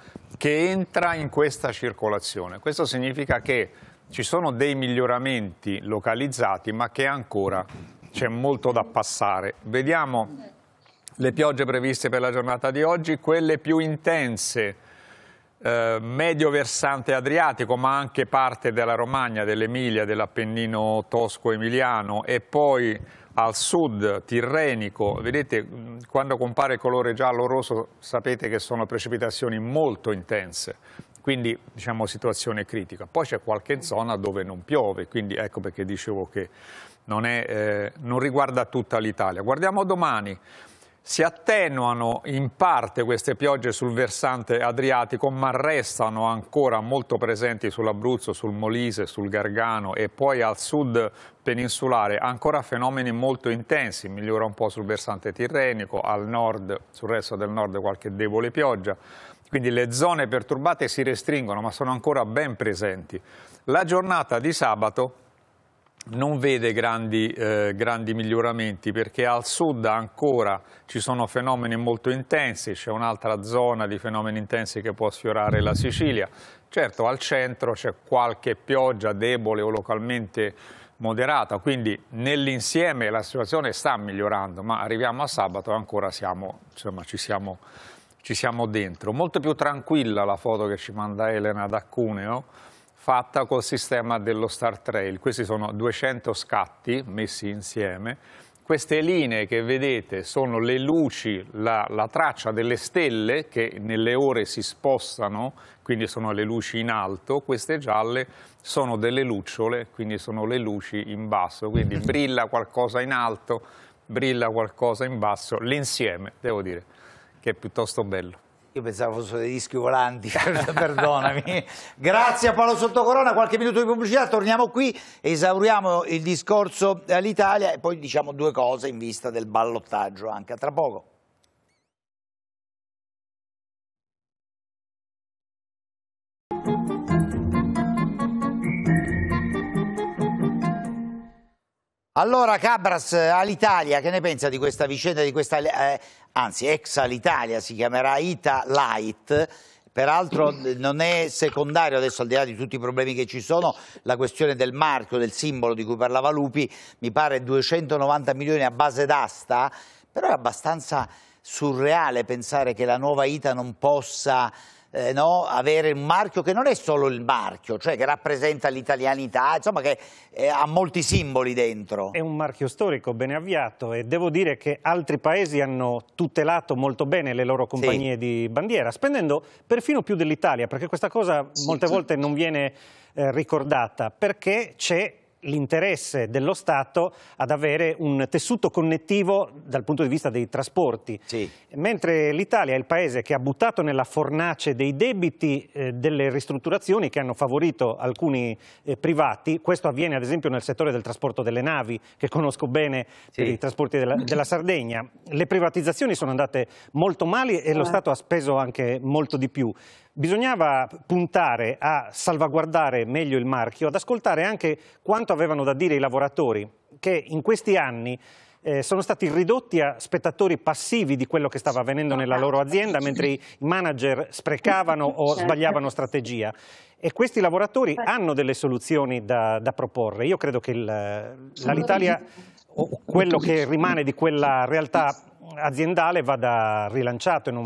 che entra in questa circolazione. Questo significa che ci sono dei miglioramenti localizzati ma che ancora c'è molto da passare. Vediamo le piogge previste per la giornata di oggi, quelle più intense, eh, medio versante adriatico ma anche parte della Romagna, dell'Emilia, dell'Appennino tosco-emiliano e poi al sud tirrenico, vedete quando compare colore giallo-rosso sapete che sono precipitazioni molto intense, quindi diciamo situazione critica. Poi c'è qualche zona dove non piove, quindi ecco perché dicevo che non, è, eh, non riguarda tutta l'Italia. Guardiamo domani. Si attenuano in parte queste piogge sul versante adriatico, ma restano ancora molto presenti sull'Abruzzo, sul Molise, sul Gargano e poi al sud peninsulare. Ancora fenomeni molto intensi, migliora un po' sul versante tirrenico, al nord, sul resto del nord qualche debole pioggia. Quindi le zone perturbate si restringono, ma sono ancora ben presenti. La giornata di sabato non vede grandi, eh, grandi, miglioramenti perché al sud ancora ci sono fenomeni molto intensi, c'è un'altra zona di fenomeni intensi che può sfiorare la Sicilia. Certo al centro c'è qualche pioggia debole o localmente moderata, quindi nell'insieme la situazione sta migliorando, ma arriviamo a sabato e ancora siamo, insomma, ci siamo ci siamo dentro. Molto più tranquilla la foto che ci manda Elena da Cuneo, fatta col sistema dello Star Trail. Questi sono 200 scatti messi insieme. Queste linee che vedete sono le luci, la, la traccia delle stelle che nelle ore si spostano, quindi sono le luci in alto. Queste gialle sono delle lucciole, quindi sono le luci in basso. Quindi brilla qualcosa in alto, brilla qualcosa in basso, l'insieme, devo dire, che è piuttosto bello. Io pensavo fossero dei dischi volanti, perdonami. Grazie a Paolo Sottocorona, qualche minuto di pubblicità, torniamo qui, esauriamo il discorso all'Italia e poi diciamo due cose in vista del ballottaggio anche. A tra poco. Allora Cabras, eh, all'Italia, che ne pensa di questa vicenda, di questa, eh, anzi ex all'Italia si chiamerà Ita Light, peraltro non è secondario adesso al di là di tutti i problemi che ci sono la questione del marchio, del simbolo di cui parlava Lupi, mi pare 290 milioni a base d'asta, però è abbastanza surreale pensare che la nuova Ita non possa eh, no? avere un marchio che non è solo il marchio, cioè che rappresenta l'italianità, insomma che eh, ha molti simboli dentro. È un marchio storico ben avviato e devo dire che altri paesi hanno tutelato molto bene le loro compagnie sì. di bandiera, spendendo perfino più dell'Italia, perché questa cosa sì, molte sì. volte non viene eh, ricordata, perché c'è l'interesse dello Stato ad avere un tessuto connettivo dal punto di vista dei trasporti. Sì. Mentre l'Italia è il paese che ha buttato nella fornace dei debiti eh, delle ristrutturazioni che hanno favorito alcuni eh, privati, questo avviene ad esempio nel settore del trasporto delle navi che conosco bene sì. per i trasporti della, della, Sardegna. Le privatizzazioni sono andate molto male e lo eh. Stato ha speso anche molto di più bisognava puntare a salvaguardare meglio il marchio, ad ascoltare anche quanto avevano da dire i lavoratori, che in questi anni eh, sono stati ridotti a spettatori passivi di quello che stava avvenendo nella loro azienda, mentre i manager sprecavano o certo. sbagliavano strategia. E questi lavoratori certo. hanno delle soluzioni da, da proporre. Io credo che l'Italia, o quello che rimane di quella realtà aziendale vada rilanciato e non,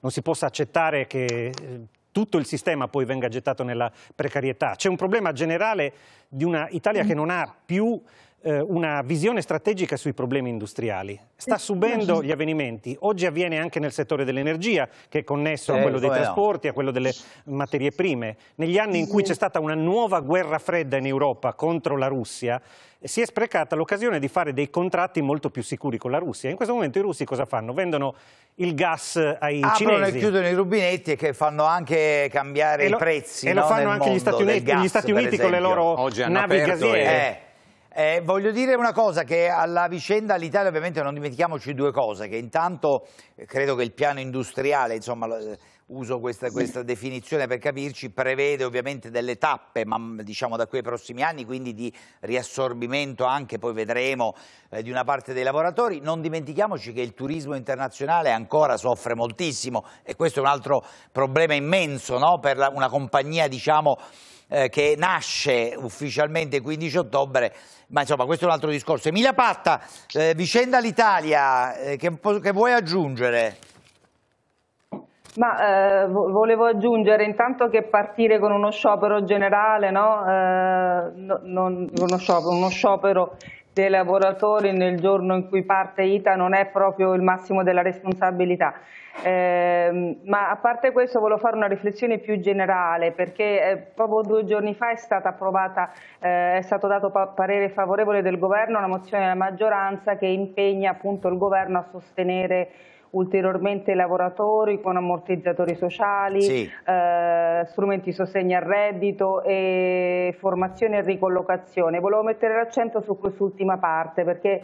non si possa accettare che eh, tutto il sistema poi venga gettato nella precarietà. C'è un problema generale di una Italia che non ha più eh, una visione strategica sui problemi industriali. Sta subendo gli avvenimenti. Oggi avviene anche nel settore dell'energia, che è connesso a eh, quello dei trasporti, a quello delle materie prime. Negli anni in cui c'è stata una nuova guerra fredda in Europa contro la Russia, si è sprecata l'occasione di fare dei contratti molto più sicuri con la Russia. In questo momento i russi cosa fanno? Vendono il gas ai Aprono cinesi. Aprono e chiudono i rubinetti e che fanno anche cambiare lo, i prezzi E lo no? fanno Nel anche gli Stati Uniti, gas, gli Stati Uniti con le loro Oggi navi aperto, gasiere. Eh. Eh, voglio dire una cosa che alla vicenda all'Italia ovviamente non dimentichiamoci due cose, che intanto eh, credo che il piano industriale, insomma eh, uso questa, questa sì. definizione per capirci, prevede ovviamente delle tappe, ma mm, diciamo da qui ai prossimi anni, quindi di riassorbimento anche, poi vedremo, eh, di una parte dei lavoratori. Non dimentichiamoci che il turismo internazionale ancora soffre moltissimo e questo è un altro problema immenso no? per la, una compagnia diciamo eh, che nasce ufficialmente il 15 ottobre, ma insomma questo è un altro discorso. Emilia Patta, eh, vicenda all'Italia, eh, che, che vuoi aggiungere? Ma eh, volevo aggiungere intanto che partire con uno sciopero generale, no? eh, non, uno, sciopero, uno, sciopero, dei lavoratori nel giorno in cui parte ITA non è proprio il massimo della responsabilità. Eh, ma a parte questo volevo fare una riflessione più generale perché eh, proprio due giorni fa è stata approvata, eh, è stato dato pa parere favorevole del governo a una mozione della maggioranza che impegna appunto il governo a sostenere ulteriormente i lavoratori con ammortizzatori sociali, sì. eh, strumenti di sostegno al reddito e formazione e ricollocazione. Volevo mettere l'accento su quest'ultima parte perché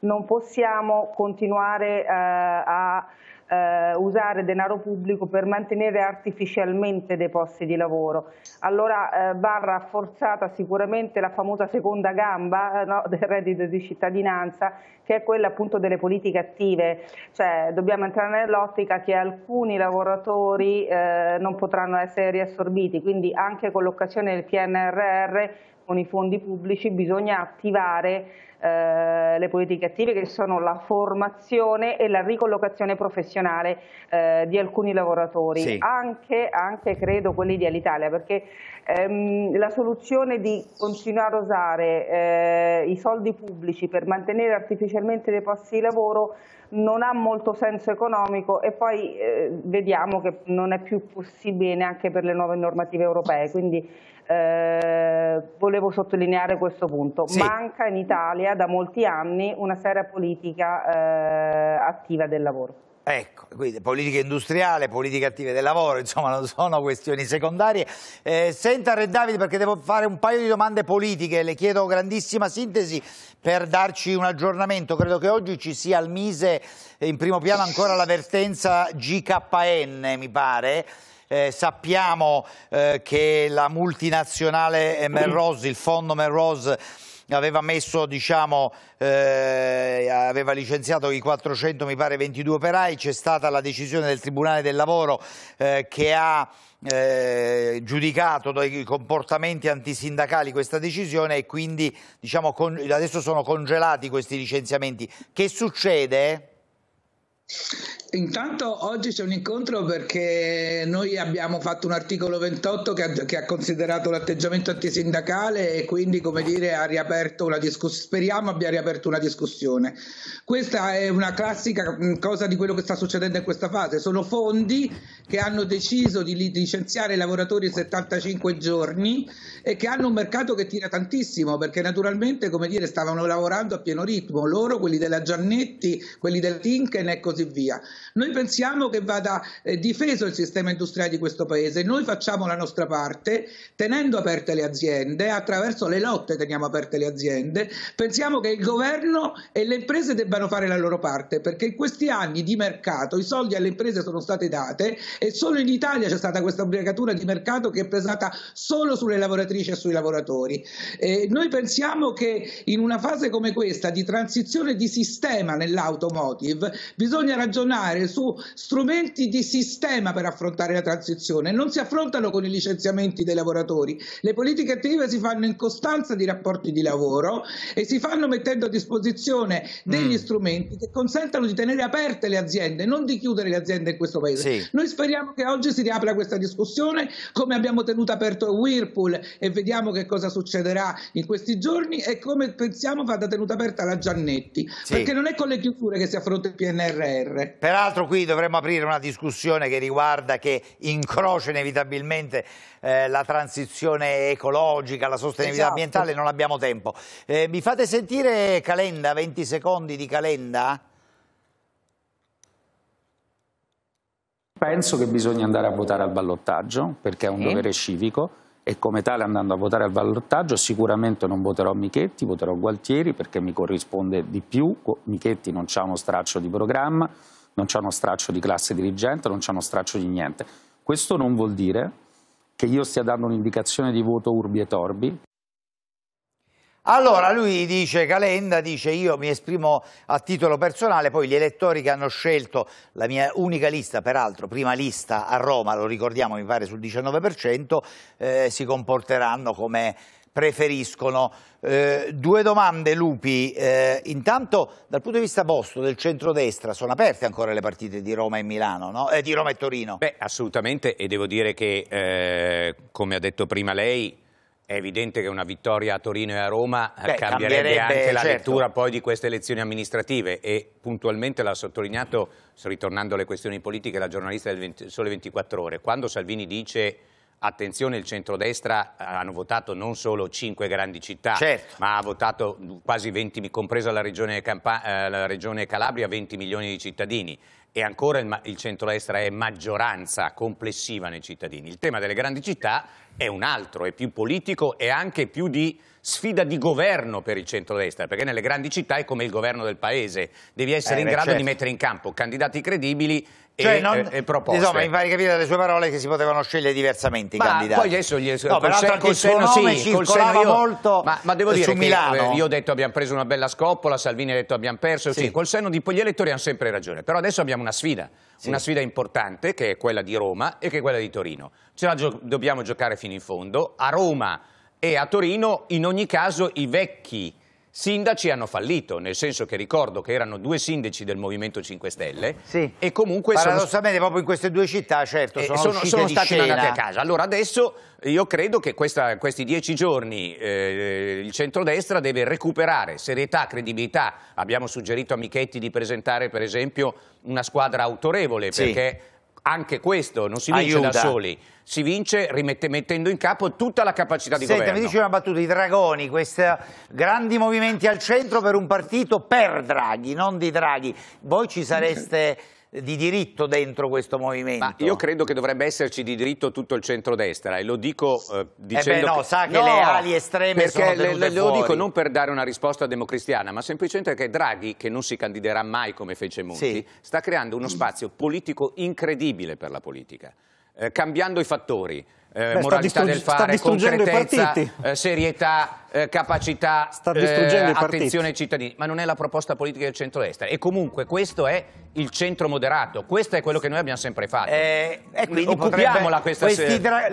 non possiamo continuare eh, a eh, usare denaro pubblico per mantenere artificialmente dei posti di lavoro. Allora eh, va rafforzata sicuramente la famosa seconda gamba eh, no, del reddito di cittadinanza che è quella appunto delle politiche attive, cioè dobbiamo entrare nell'ottica che alcuni lavoratori eh, non potranno essere riassorbiti, quindi anche con l'occasione del PNRR con i fondi pubblici bisogna attivare eh, le politiche attive che sono la formazione e la ricollocazione professionale eh, di alcuni lavoratori, sì. anche, anche, credo quelli di Alitalia, perché ehm, la soluzione di continuare a usare eh, i soldi pubblici per mantenere artificialmente dei posti di lavoro non ha molto senso economico e poi eh, vediamo che non è più possibile neanche per le nuove normative europee, quindi eh, volevo sottolineare questo punto. Sì. Manca in Italia da molti anni una seria politica eh, attiva del lavoro. Ecco, quindi politica industriale, politica attiva del lavoro, insomma non sono questioni secondarie. Eh, senta Re Davide perché devo fare un paio di domande politiche, le chiedo grandissima sintesi per darci un aggiornamento. Credo che oggi ci sia al Mise in primo piano ancora l'avvertenza GKN, mi pare eh, sappiamo eh, che la multinazionale Melrose, il fondo Melrose, aveva messo diciamo eh, aveva licenziato i 400 mi pare 22 operai c'è stata la decisione del Tribunale del Lavoro eh, che ha eh, giudicato dai comportamenti antisindacali questa decisione e quindi diciamo, con, adesso sono congelati questi licenziamenti che succede? Intanto oggi c'è un incontro perché noi abbiamo fatto un articolo 28 che ha, che ha considerato l'atteggiamento antisindacale e quindi come dire ha riaperto una discussione, speriamo abbia riaperto una discussione. Questa è una classica mm, cosa di quello che sta succedendo in questa fase, sono fondi che hanno deciso di licenziare i lavoratori in 75 giorni e che hanno un mercato che tira tantissimo perché naturalmente come dire stavano lavorando a pieno ritmo, loro, quelli della Giannetti, quelli del Tinken e così via. Noi pensiamo che vada eh, difeso il sistema industriale di questo paese, noi facciamo la nostra parte tenendo aperte le aziende, attraverso le lotte teniamo aperte le aziende, pensiamo che il governo e le imprese debbano fare la loro parte perché in questi anni di mercato i soldi alle imprese sono state date e solo in Italia c'è stata questa obbligatura di mercato che è pesata solo sulle lavoratrici e sui lavoratori. Eh, noi pensiamo che in una fase come questa di transizione di sistema nell'automotive bisogna ragionare lavorare su strumenti di sistema per affrontare la transizione, non si affrontano con i licenziamenti dei lavoratori. Le politiche attive si fanno in costanza di rapporti di lavoro e si fanno mettendo a disposizione degli mm. strumenti che consentano di tenere aperte le aziende, non di chiudere le aziende in questo paese. Sì. Noi speriamo che oggi si riapra questa discussione, come abbiamo tenuto aperto Whirlpool e vediamo che cosa succederà in questi giorni e come pensiamo vada tenuta aperta la Giannetti, sì. perché non è con le chiusure che si affronta il PNRR. Peraltro l'altro qui dovremmo aprire una discussione che riguarda, che incrocia inevitabilmente eh, la transizione ecologica, la sostenibilità esatto. ambientale, non abbiamo tempo. Eh, mi fate sentire Calenda, 20 secondi di Calenda? Penso che bisogna andare a votare al ballottaggio perché è un sì. dovere civico e come tale andando a votare al ballottaggio sicuramente non voterò Michetti, voterò Gualtieri perché mi corrisponde di più, Michetti non c'ha uno straccio di programma, non c'è uno straccio di classe dirigente, non c'è uno straccio di niente. Questo non vuol dire che io stia dando un'indicazione di voto urbi e torbi, allora lui dice, Calenda dice io mi esprimo a titolo personale, poi gli elettori che hanno scelto la mia unica lista, peraltro prima lista a Roma, lo ricordiamo mi pare sul 19%, eh, si comporteranno come preferiscono. Eh, due domande, Lupi. Eh, intanto, dal punto di vista vostro, del centrodestra, sono aperte ancora le partite di Roma e Milano, no? eh, di Roma e Torino? Beh, assolutamente, e devo dire che, eh, come ha detto prima lei, è evidente che una vittoria a Torino e a Roma eh, Beh, cambierebbe, cambierebbe, anche la certo. lettura poi di queste elezioni amministrative e puntualmente l'ha sottolineato, ritornando alle questioni politiche, la giornalista del 20, Sole 24 Ore, quando Salvini dice attenzione, il centrodestra eh, hanno votato non solo cinque grandi città, certo. ma ha votato quasi 20, compresa la regione, Campa eh, la regione Calabria, 20 milioni di cittadini e ancora il, il centrodestra è maggioranza complessiva nei cittadini. Il tema delle grandi città è un altro, è più politico e anche più di sfida di governo per il centrodestra, perché nelle grandi città è come il governo del paese, devi essere eh, in grado certo. di mettere in campo candidati credibili cioè, e, non, e proposte. Insomma, mi fai capire dalle sue parole che si potevano scegliere diversamente ma i candidati. Poi adesso gli, no, col anche il suo nome sì, circolava io, molto ma, ma devo eh, dire su Milano. Io ho detto abbiamo preso una bella scoppola, Salvini ha detto abbiamo perso. Sì. sì, col senno di gli elettori hanno sempre ragione. Però adesso abbiamo una sfida, sì. una sfida importante che è quella di Roma e che è quella di Torino. Ce la gio dobbiamo giocare fino in fondo. A Roma e a Torino in ogni caso i vecchi sindaci hanno fallito, nel senso che ricordo che erano due sindaci del Movimento 5 Stelle sì. e comunque Paradossalmente sono... proprio in queste due città, certo, eh, sono, sono, sono stati mandati a casa. Allora adesso io credo che questa, questi dieci giorni eh, il centrodestra deve recuperare serietà, credibilità. Abbiamo suggerito a Michetti di presentare per esempio una squadra autorevole sì. perché anche questo non si vince Aiuta. da soli, si vince mettendo in capo tutta la capacità di Senta, governo. mi dice una battuta, i dragoni, questi grandi movimenti al centro per un partito per Draghi, non di Draghi. Voi ci sareste di diritto dentro questo movimento. Ma io credo che dovrebbe esserci di diritto tutto il centrodestra e lo dico eh, dicendo... Eh beh no, che... sa che no, le ali estreme sono le, le, Lo dico non per dare una risposta democristiana, ma semplicemente perché Draghi, che non si candiderà mai come fece Monti, sì. sta creando uno spazio politico incredibile per la politica, eh, cambiando i fattori. Eh, Beh, moralità del fare, concretezza, eh, serietà, eh, capacità, eh, attenzione ai cittadini, ma non è la proposta politica del centro-destra e comunque questo è il centro moderato, questo è quello che noi abbiamo sempre fatto. Eh, ecco, Quindi potrebbe, questa sera.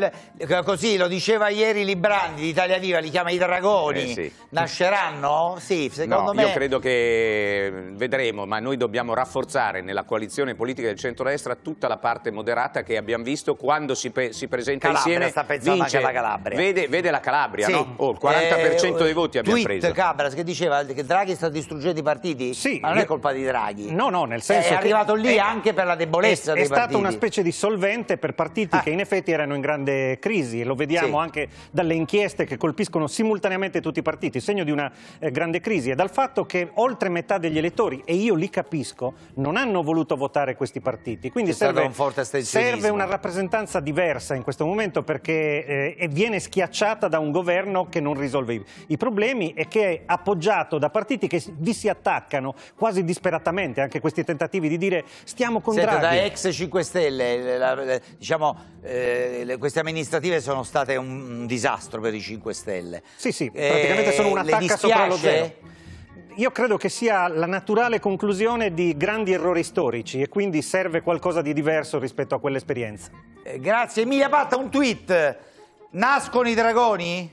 così lo diceva ieri Librandi, d'Italia Viva li chiama i dragoni, eh, sì. nasceranno? Sì, secondo no, me... Io credo che vedremo, ma noi dobbiamo rafforzare nella coalizione politica del centro-destra tutta la parte moderata che abbiamo visto quando si, pre si presenta Calabria, insieme. Sta pensando vince, anche alla Calabria. Vede, vede la Calabria, sì. no? Oh, il 40% 20% eh, dei voti abbiamo tweet Cabras che diceva che Draghi sta distruggendo i partiti, sì, ma non è colpa di Draghi. No, no, nel senso è arrivato lì è, anche per la debolezza è, dei è partiti. È stata una specie di solvente per partiti ah. che in effetti erano in grande crisi e lo vediamo sì. anche dalle inchieste che colpiscono simultaneamente tutti i partiti, segno di una eh, grande crisi e dal fatto che oltre metà degli elettori e io li capisco, non hanno voluto votare questi partiti, quindi serve, serve, un serve, una rappresentanza diversa in questo momento perché eh, viene schiacciata da un governo che non risolve i i problemi e che è appoggiato da partiti che vi si attaccano quasi disperatamente, anche questi tentativi di dire stiamo con Senta, Draghi. da ex 5 Stelle, la, la, diciamo, eh, le, queste amministrative sono state un, un, disastro per i 5 Stelle. Sì, sì, eh, praticamente eh, sono un attacco sopra lo zero io credo che sia la naturale conclusione di grandi errori storici e quindi serve qualcosa di diverso rispetto a quell'esperienza. Eh, grazie. Emilia Patta, un tweet. Nascono i dragoni?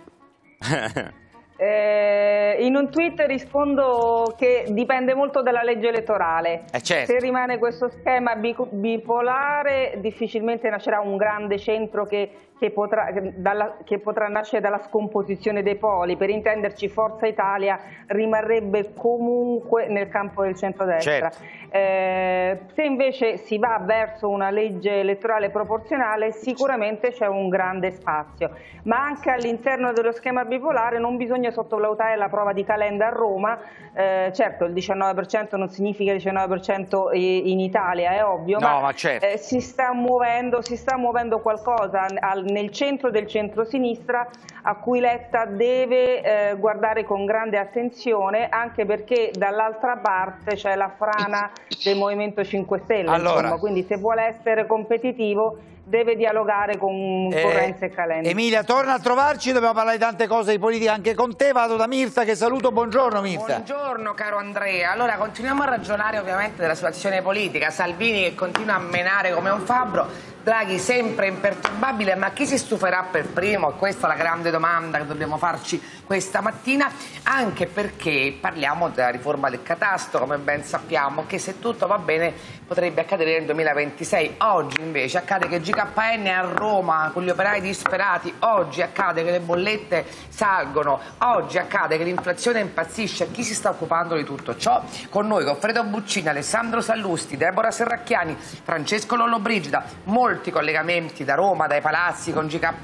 Eh, in un tweet rispondo che dipende molto dalla legge elettorale. Eh certo. Se rimane questo schema bipolare difficilmente nascerà un grande centro che che potrà, dalla, che potrà, nascere dalla scomposizione dei poli, per intenderci Forza Italia rimarrebbe comunque nel campo del centrodestra. Certo. Eh, se invece si va verso una legge elettorale proporzionale sicuramente c'è un grande spazio, ma anche all'interno dello schema bipolare non bisogna sottovalutare la prova di Calenda a Roma, eh, certo il 19% non significa 19% in Italia, è ovvio, no, ma, ma certo. eh, si sta muovendo, si sta muovendo qualcosa al nel centro del centrosinistra a cui Letta deve eh, guardare con grande attenzione anche perché dall'altra parte c'è la frana del Movimento 5 Stelle, allora, insomma, quindi se vuole essere competitivo deve dialogare con eh, e Calenda. Emilia, torna a trovarci, dobbiamo parlare di tante cose di politica anche con te. Vado da Mirta che saluto, buongiorno Mirta. Buongiorno caro Andrea. Allora, continuiamo a ragionare ovviamente della situazione politica. Salvini che continua a menare come un fabbro Draghi sempre imperturbabile, ma chi si stuferà per primo? Questa è la grande domanda che dobbiamo farci questa mattina, anche perché parliamo della riforma del catasto, come ben sappiamo, che se tutto va bene potrebbe accadere nel 2026. Oggi invece accade che GKN è a Roma con gli operai disperati, oggi accade che le bollette salgono, oggi accade che l'inflazione impazzisce. Chi si sta occupando di tutto ciò? Con noi Goffredo Buccini, Alessandro Sallusti, Deborah Serracchiani, Francesco Lollobrigida, molti molti collegamenti da Roma, dai palazzi con GKN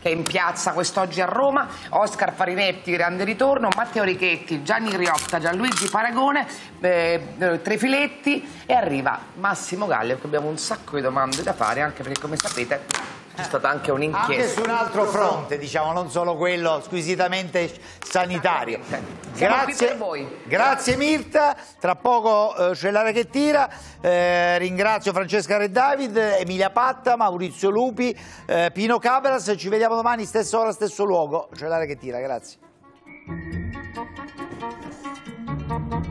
che è in piazza quest'oggi a Roma, Oscar Farinetti, grande ritorno, Matteo Richetti, Gianni Riotta, Gianluigi Paragone, eh, eh Trefiletti e arriva Massimo Gallio che abbiamo un sacco di domande da fare anche perché come sapete c'è stata anche un'inchiesta. Anche su un altro fronte, diciamo, non solo quello squisitamente sanitario. Eh, grazie, grazie Mirta, tra poco eh, c'è l'area che tira. Eh, ringrazio Francesca Re David, Emilia Patta, Maurizio Lupi, eh, Pino Cabras. Ci vediamo domani, stessa ora, stesso luogo. C'è l'area che tira, grazie.